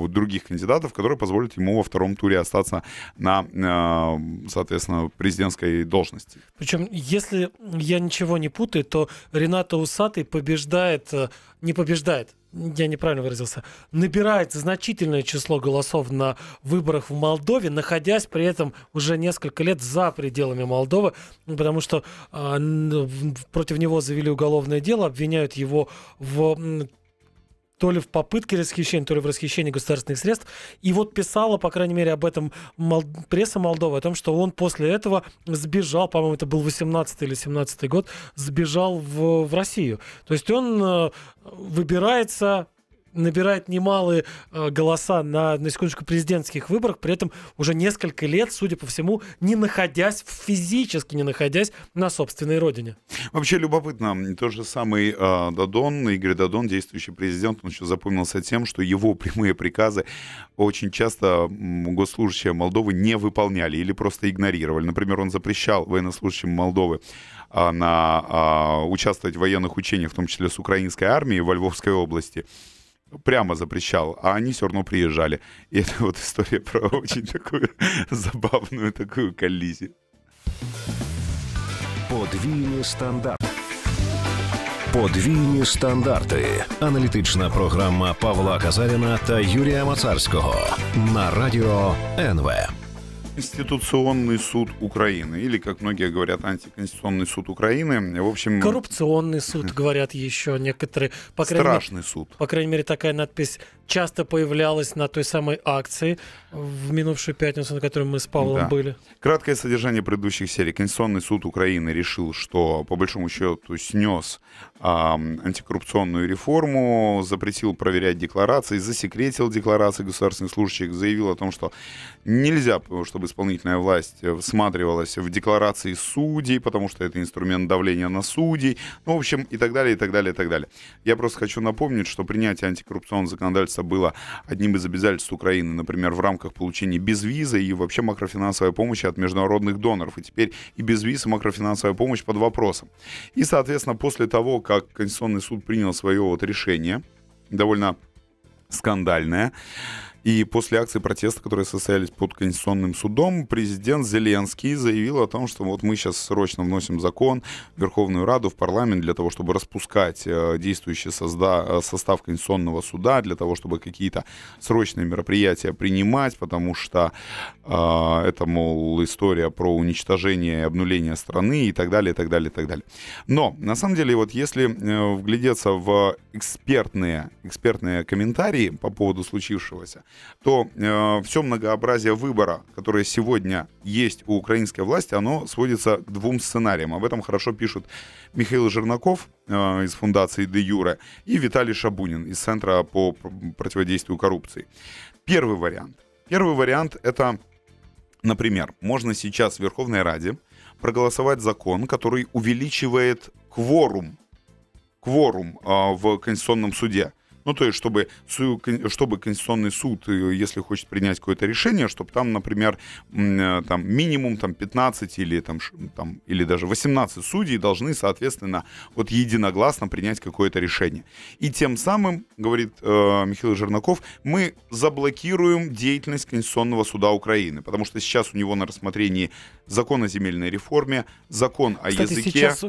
[SPEAKER 3] других кандидатов, которые позволят ему во втором туре остаться на, э, соответственно, президентской должности.
[SPEAKER 2] Причем, если я ничего не путаю, то Рената Усатый побеждает э, не побеждает, я неправильно выразился, набирает значительное число голосов на выборах в Молдове, находясь при этом уже несколько лет за пределами Молдовы, потому что э, против него завели уголовное дело, обвиняют его в то ли в попытке расхищения, то ли в расхищении государственных средств. И вот писала, по крайней мере, об этом Мол... пресса Молдовы, о том, что он после этого сбежал, по-моему, это был 18 или 17 год, сбежал в, в Россию. То есть он э, выбирается набирает немалые э, голоса на, на секундочку, президентских выборах, при этом уже несколько лет, судя по всему, не находясь, физически не находясь на собственной родине.
[SPEAKER 3] Вообще любопытно, тот же самый э, Дадон, Игорь Дадон, действующий президент, он еще запомнился тем, что его прямые приказы очень часто госслужащие Молдовы не выполняли или просто игнорировали. Например, он запрещал военнослужащим Молдовы а, на, а, участвовать в военных учениях, в том числе с украинской армией во Львовской области – прямо запрещал, а они все равно приезжали. И это вот история про очень такую забавную такую коллизию.
[SPEAKER 4] Подвійні стандарти.
[SPEAKER 3] Подвійні стандарти.
[SPEAKER 1] Аналітична програма Павла Казаріна та Юрія Мацарського на
[SPEAKER 3] радіо НВ. Конституционный суд Украины, или, как многие говорят, антиконституционный суд Украины. В общем...
[SPEAKER 2] Коррупционный суд, говорят еще некоторые. По Страшный мере, суд. По крайней мере, такая надпись часто появлялась на той самой акции в минувшую пятницу, на которой мы с Павлом да. были.
[SPEAKER 3] Краткое содержание предыдущих серий. Конституционный суд Украины решил, что по большому счету снес э, антикоррупционную реформу, запретил проверять декларации, засекретил декларации государственных служащих, заявил о том, что нельзя, чтобы исполнительная власть всматривалась в декларации судей, потому что это инструмент давления на судей, ну, в общем, и так далее, и так далее, и так далее. Я просто хочу напомнить, что принятие антикоррупционного законодательства является, было одним из обязательств Украины, например, в рамках получения безвиза и вообще макрофинансовой помощи от международных доноров. И теперь и без виз, и макрофинансовая помощь под вопросом. И, соответственно, после того, как Конституционный суд принял свое вот решение, довольно скандальное, и после акции протеста, которые состоялись под Конституционным судом, президент Зеленский заявил о том, что вот мы сейчас срочно вносим закон в Верховную Раду, в парламент для того, чтобы распускать э, действующий созда... Э, состав Конституционного суда, для того, чтобы какие-то срочные мероприятия принимать, потому что э, это, мол, история про уничтожение и обнуление страны и так далее, и так далее, и так далее. Но, на самом деле, вот если э, вглядеться в экспертные, экспертные комментарии по поводу случившегося, то э, все многообразие выбора, которое сегодня есть у украинской власти, оно сводится к двум сценариям. Об этом хорошо пишут Михаил Жернаков э, из фундации «Де Юре» и Виталий Шабунин из Центра по противодействию коррупции. Первый вариант. Первый вариант — это, например, можно сейчас в Верховной Раде проголосовать закон, который увеличивает кворум кворум э, в Конституционном суде ну, то есть, чтобы, чтобы Конституционный суд, э, если хочет принять какое-то решение, чтобы там, например, э, там, минимум там, 15 или, там, там, или даже 18 судей должны, соответственно, вот единогласно принять какое-то решение. И тем самым, говорит э, Михаил Жернаков, мы заблокируем деятельность Конституционного суда Украины, потому что сейчас у него на рассмотрении закон о земельной реформе, закон о Кстати, языке. Сейчас,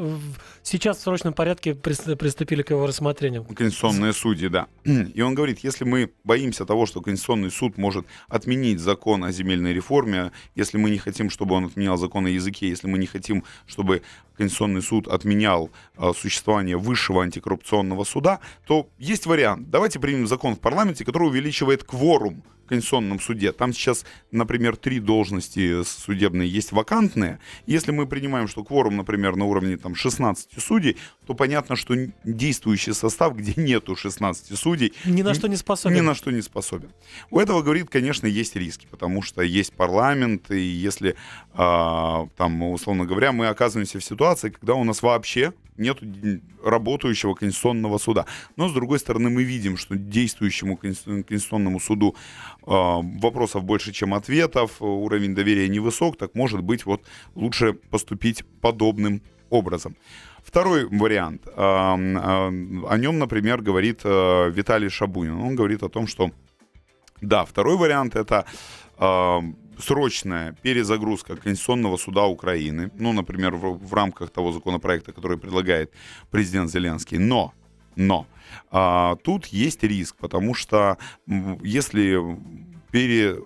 [SPEAKER 2] сейчас в срочном порядке приступили к его рассмотрению.
[SPEAKER 3] Конституционные судьи, да. И он говорит, если мы боимся того, что Конституционный суд может отменить закон о земельной реформе, если мы не хотим, чтобы он отменял закон о языке, если мы не хотим, чтобы Конституционный суд отменял э, существование высшего антикоррупционного суда, то есть вариант. Давайте примем закон в парламенте, который увеличивает кворум Конституционном суде. Там сейчас, например, три должности судебные есть вакантные. Если мы принимаем, что кворум, например, на уровне там, 16 судей, то понятно, что действующий состав, где нету 16 судей, ни на что не способен. Ни на что не способен. У этого, говорит, конечно, есть риски, потому что есть парламент, и если, э, там, условно говоря, мы оказываемся в ситуации, когда у нас вообще нет работающего Конституционного суда. Но, с другой стороны, мы видим, что действующему Конституционному суду э, вопросов больше, чем ответов, уровень доверия невысок, так, может быть, вот лучше поступить подобным образом. Второй вариант. О нем, например, говорит э, Виталий Шабунин. Он говорит о том, что да, второй вариант это срочная перезагрузка Конституционного суда Украины, ну, например, в, в рамках того законопроекта, который предлагает президент Зеленский. Но, но а, тут есть риск, потому что если пере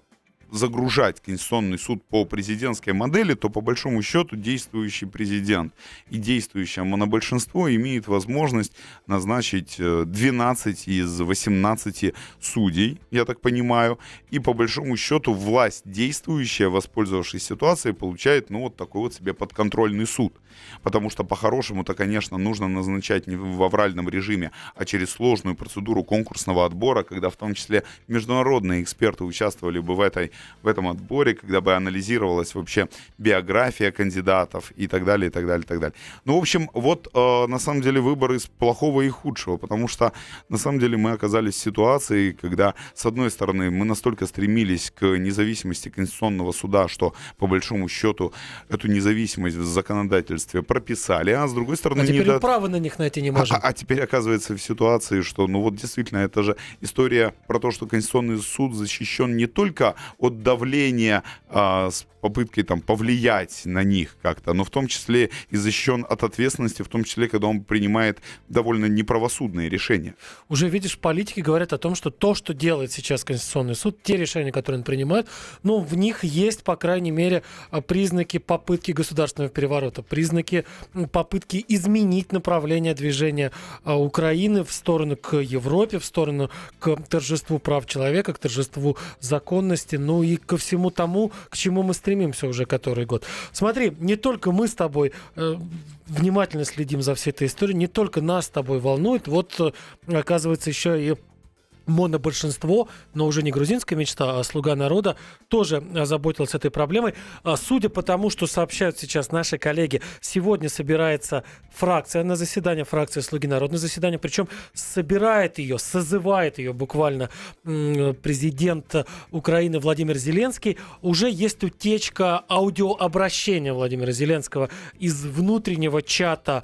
[SPEAKER 3] загружать Конституционный суд по президентской модели, то по большому счету действующий президент и действующее монобольшинство имеют возможность назначить 12 э, из 18 судей, я так понимаю, и по большому счету власть действующая, воспользовавшись ситуацией, получает ну вот такой вот себе подконтрольный суд. Потому что по-хорошему-то, конечно, нужно назначать не в авральном режиме, а через сложную процедуру конкурсного отбора, когда в том числе международные эксперты участвовали бы в этой в этом отборе, когда бы анализировалась вообще биография кандидатов и так далее, и так далее, и так далее. Ну, в общем, вот э, на самом деле выбор из плохого и худшего, потому что на самом деле мы оказались в ситуации, когда, с одной стороны, мы настолько стремились к независимости Конституционного суда, что, по большому счету, эту независимость в законодательстве прописали, а с другой стороны... А теперь не... права на них найти не можем. А, а теперь оказывается в ситуации, что, ну вот действительно, это же история про то, что Конституционный суд защищен не только от от давления а, с попыткой там повлиять на них как-то, но в том числе и защищен от ответственности, в том числе, когда он принимает довольно неправосудные решения.
[SPEAKER 2] Уже видишь, политики говорят о том, что то, что делает сейчас Конституционный суд, те решения, которые он принимает, ну, в них есть, по крайней мере, а, признаки попытки государственного переворота, признаки попытки изменить направление движения а, Украины в сторону к Европе, в сторону к торжеству прав человека, к торжеству законности, ну ну и ко всему тому, к чему мы стремимся уже который год. Смотри, не только мы с тобой э, внимательно следим за всей этой историей, не только нас с тобой волнует, вот э, оказывается еще и монобольшинство, но уже не грузинская мечта, а «Слуга народа» тоже заботился этой проблемой. А, судя по тому, что сообщают сейчас наши коллеги, сегодня собирается фракция на заседание, фракция «Слуги народа» на заседание, причем собирает ее, созывает ее буквально президент Украины Владимир Зеленский. Уже есть утечка аудиообращения Владимира Зеленского из внутреннего чата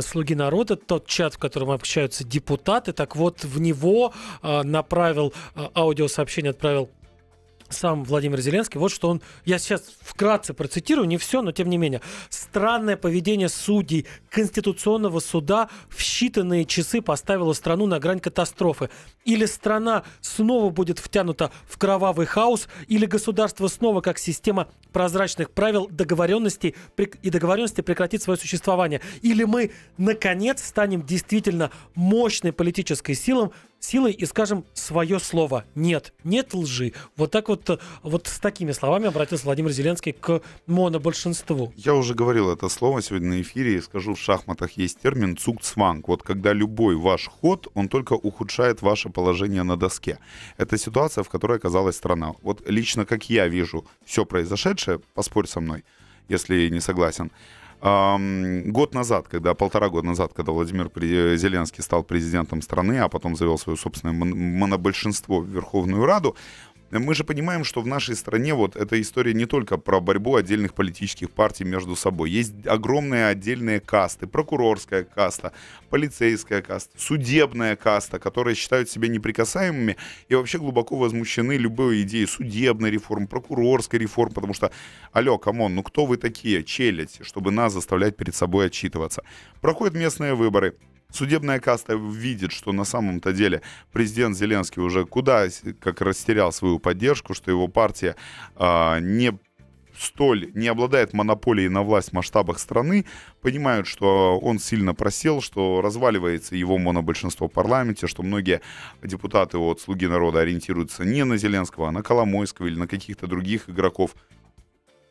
[SPEAKER 2] «Слуги народа», тот чат, в котором общаются депутаты, так вот в него а, направил а, аудиосообщение, отправил сам Владимир Зеленский, вот что он, я сейчас вкратце процитирую, не все, но тем не менее, странное поведение судей Конституционного суда в считанные часы поставило страну на грань катастрофы. Или страна снова будет втянута в кровавый хаос, или государство снова как система прозрачных правил договоренностей и договоренности прекратит свое существование. Или мы, наконец, станем действительно мощной политической силой, силой и скажем свое слово. Нет, нет лжи. Вот так вот, вот с такими словами обратился Владимир Зеленский к монобольшинству.
[SPEAKER 3] Я уже говорил это слово сегодня на эфире и скажу, в шахматах есть термин цукцванг. Вот когда любой ваш ход, он только ухудшает ваше положение на доске. Это ситуация, в которой оказалась страна. Вот лично как я вижу все произошедшее, поспорь со мной, если не согласен, Год назад, когда, полтора года назад, когда Владимир э, Зеленский стал президентом страны, а потом завел свое собственное монобольшинство в Верховную Раду, мы же понимаем, что в нашей стране вот эта история не только про борьбу отдельных политических партий между собой. Есть огромные отдельные касты, прокурорская каста, полицейская каста, судебная каста, которые считают себя неприкасаемыми и вообще глубоко возмущены любой идеей судебной реформы, прокурорской реформы, потому что, алло, камон, ну кто вы такие, челядь, чтобы нас заставлять перед собой отчитываться. Проходят местные выборы, Судебная каста видит, что на самом-то деле президент Зеленский уже куда как растерял свою поддержку, что его партия а, не столь не обладает монополией на власть в масштабах страны, понимают, что он сильно просел, что разваливается его монобольшинство в парламенте, что многие депутаты от «Слуги народа» ориентируются не на Зеленского, а на Коломойского или на каких-то других игроков.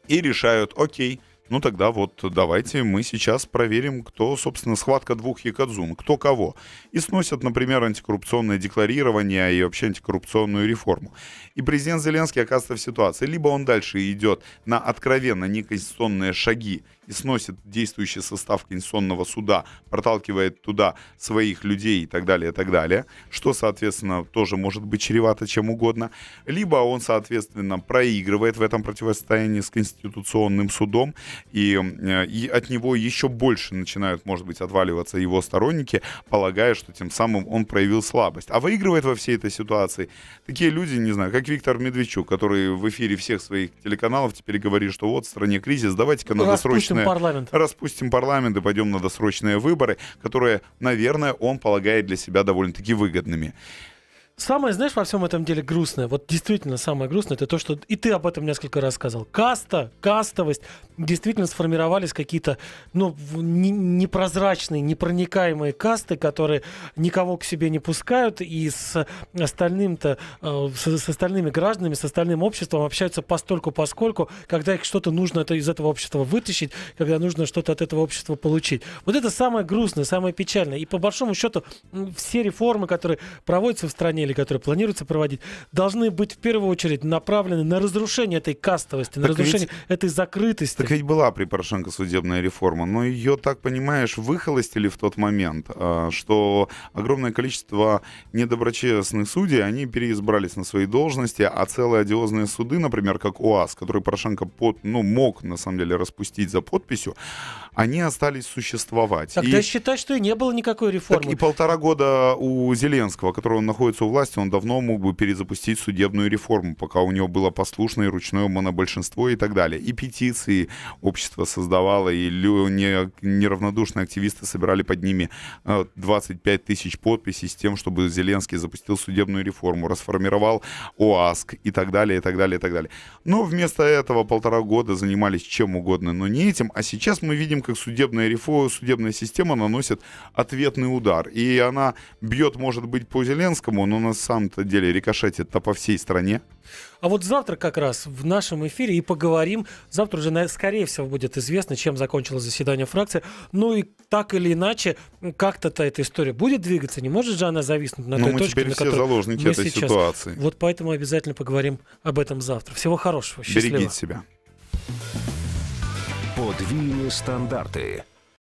[SPEAKER 3] И решают, окей, ну тогда вот давайте мы сейчас проверим, кто, собственно, схватка двух якадзун, кто кого. И сносят, например, антикоррупционное декларирование и вообще антикоррупционную реформу. И президент Зеленский оказывается в ситуации, либо он дальше идет на откровенно неконституционные шаги и сносит действующий состав Конституционного суда, проталкивает туда своих людей и так далее, и так далее, что, соответственно, тоже может быть чревато чем угодно, либо он, соответственно, проигрывает в этом противостоянии с Конституционным судом, и, э, и от него еще больше начинают, может быть, отваливаться его сторонники, полагая, что тем самым он проявил слабость. А выигрывает во всей этой ситуации такие люди, не знаю, как Виктор Медведчук, который в эфире всех своих телеканалов теперь говорит, что вот в стране кризис, давайте-ка надо срочно Распустим парламент. Распустим парламент и пойдем на досрочные выборы, которые, наверное, он полагает для себя довольно-таки выгодными.
[SPEAKER 2] Самое, знаешь, во всем этом деле грустное, вот действительно самое грустное, это то, что и ты об этом несколько раз сказал. Каста, кастовость, действительно сформировались какие-то, ну, не, непрозрачные, непроникаемые касты, которые никого к себе не пускают и с остальным-то, э, с, с остальными гражданами, с остальным обществом общаются постольку поскольку, когда их что-то нужно это, из этого общества вытащить, когда нужно что-то от этого общества получить. Вот это самое грустное, самое печальное. И по большому счету все реформы, которые проводятся в стране, или которые планируется проводить, должны быть в первую очередь направлены на разрушение этой кастовости, на так разрушение
[SPEAKER 3] ведь, этой закрытости. Так ведь была при Порошенко судебная реформа, но ее, так понимаешь, выхолостили в тот момент, а, что огромное количество недоброчестных судей, они переизбрались на свои должности, а целые одиозные суды, например, как УАЗ, который Порошенко под, ну, мог, на самом деле, распустить за подписью, они остались существовать. Тогда и,
[SPEAKER 2] считать, что и не было никакой реформы. Так и
[SPEAKER 3] полтора года у Зеленского, который он находится у власти, он давно мог бы перезапустить судебную реформу, пока у него было послушное ручное монобольшинство и так далее. И петиции общество создавало, и неравнодушные активисты собирали под ними 25 э, тысяч подписей с тем, чтобы Зеленский запустил судебную реформу, расформировал ОАСК и так далее, и так далее, и так далее. Но вместо этого полтора года занимались чем угодно, но не этим. А сейчас мы видим, как судебная реформа, судебная система наносит ответный удар. И она бьет, может быть, по Зеленскому, но на самом-то деле рикошетит-то по всей стране.
[SPEAKER 2] А вот завтра как раз в нашем эфире и поговорим. Завтра уже, скорее всего, будет известно, чем закончилось заседание фракции. Ну и так или иначе, как-то-то эта история будет двигаться. Не может же она зависнуть на Но ну, той мы точке, теперь на все заложники мы этой сейчас. ситуации. Вот поэтому обязательно поговорим об этом завтра. Всего хорошего. Счастливо. Берегите себя.
[SPEAKER 4] Подвійні стандарты.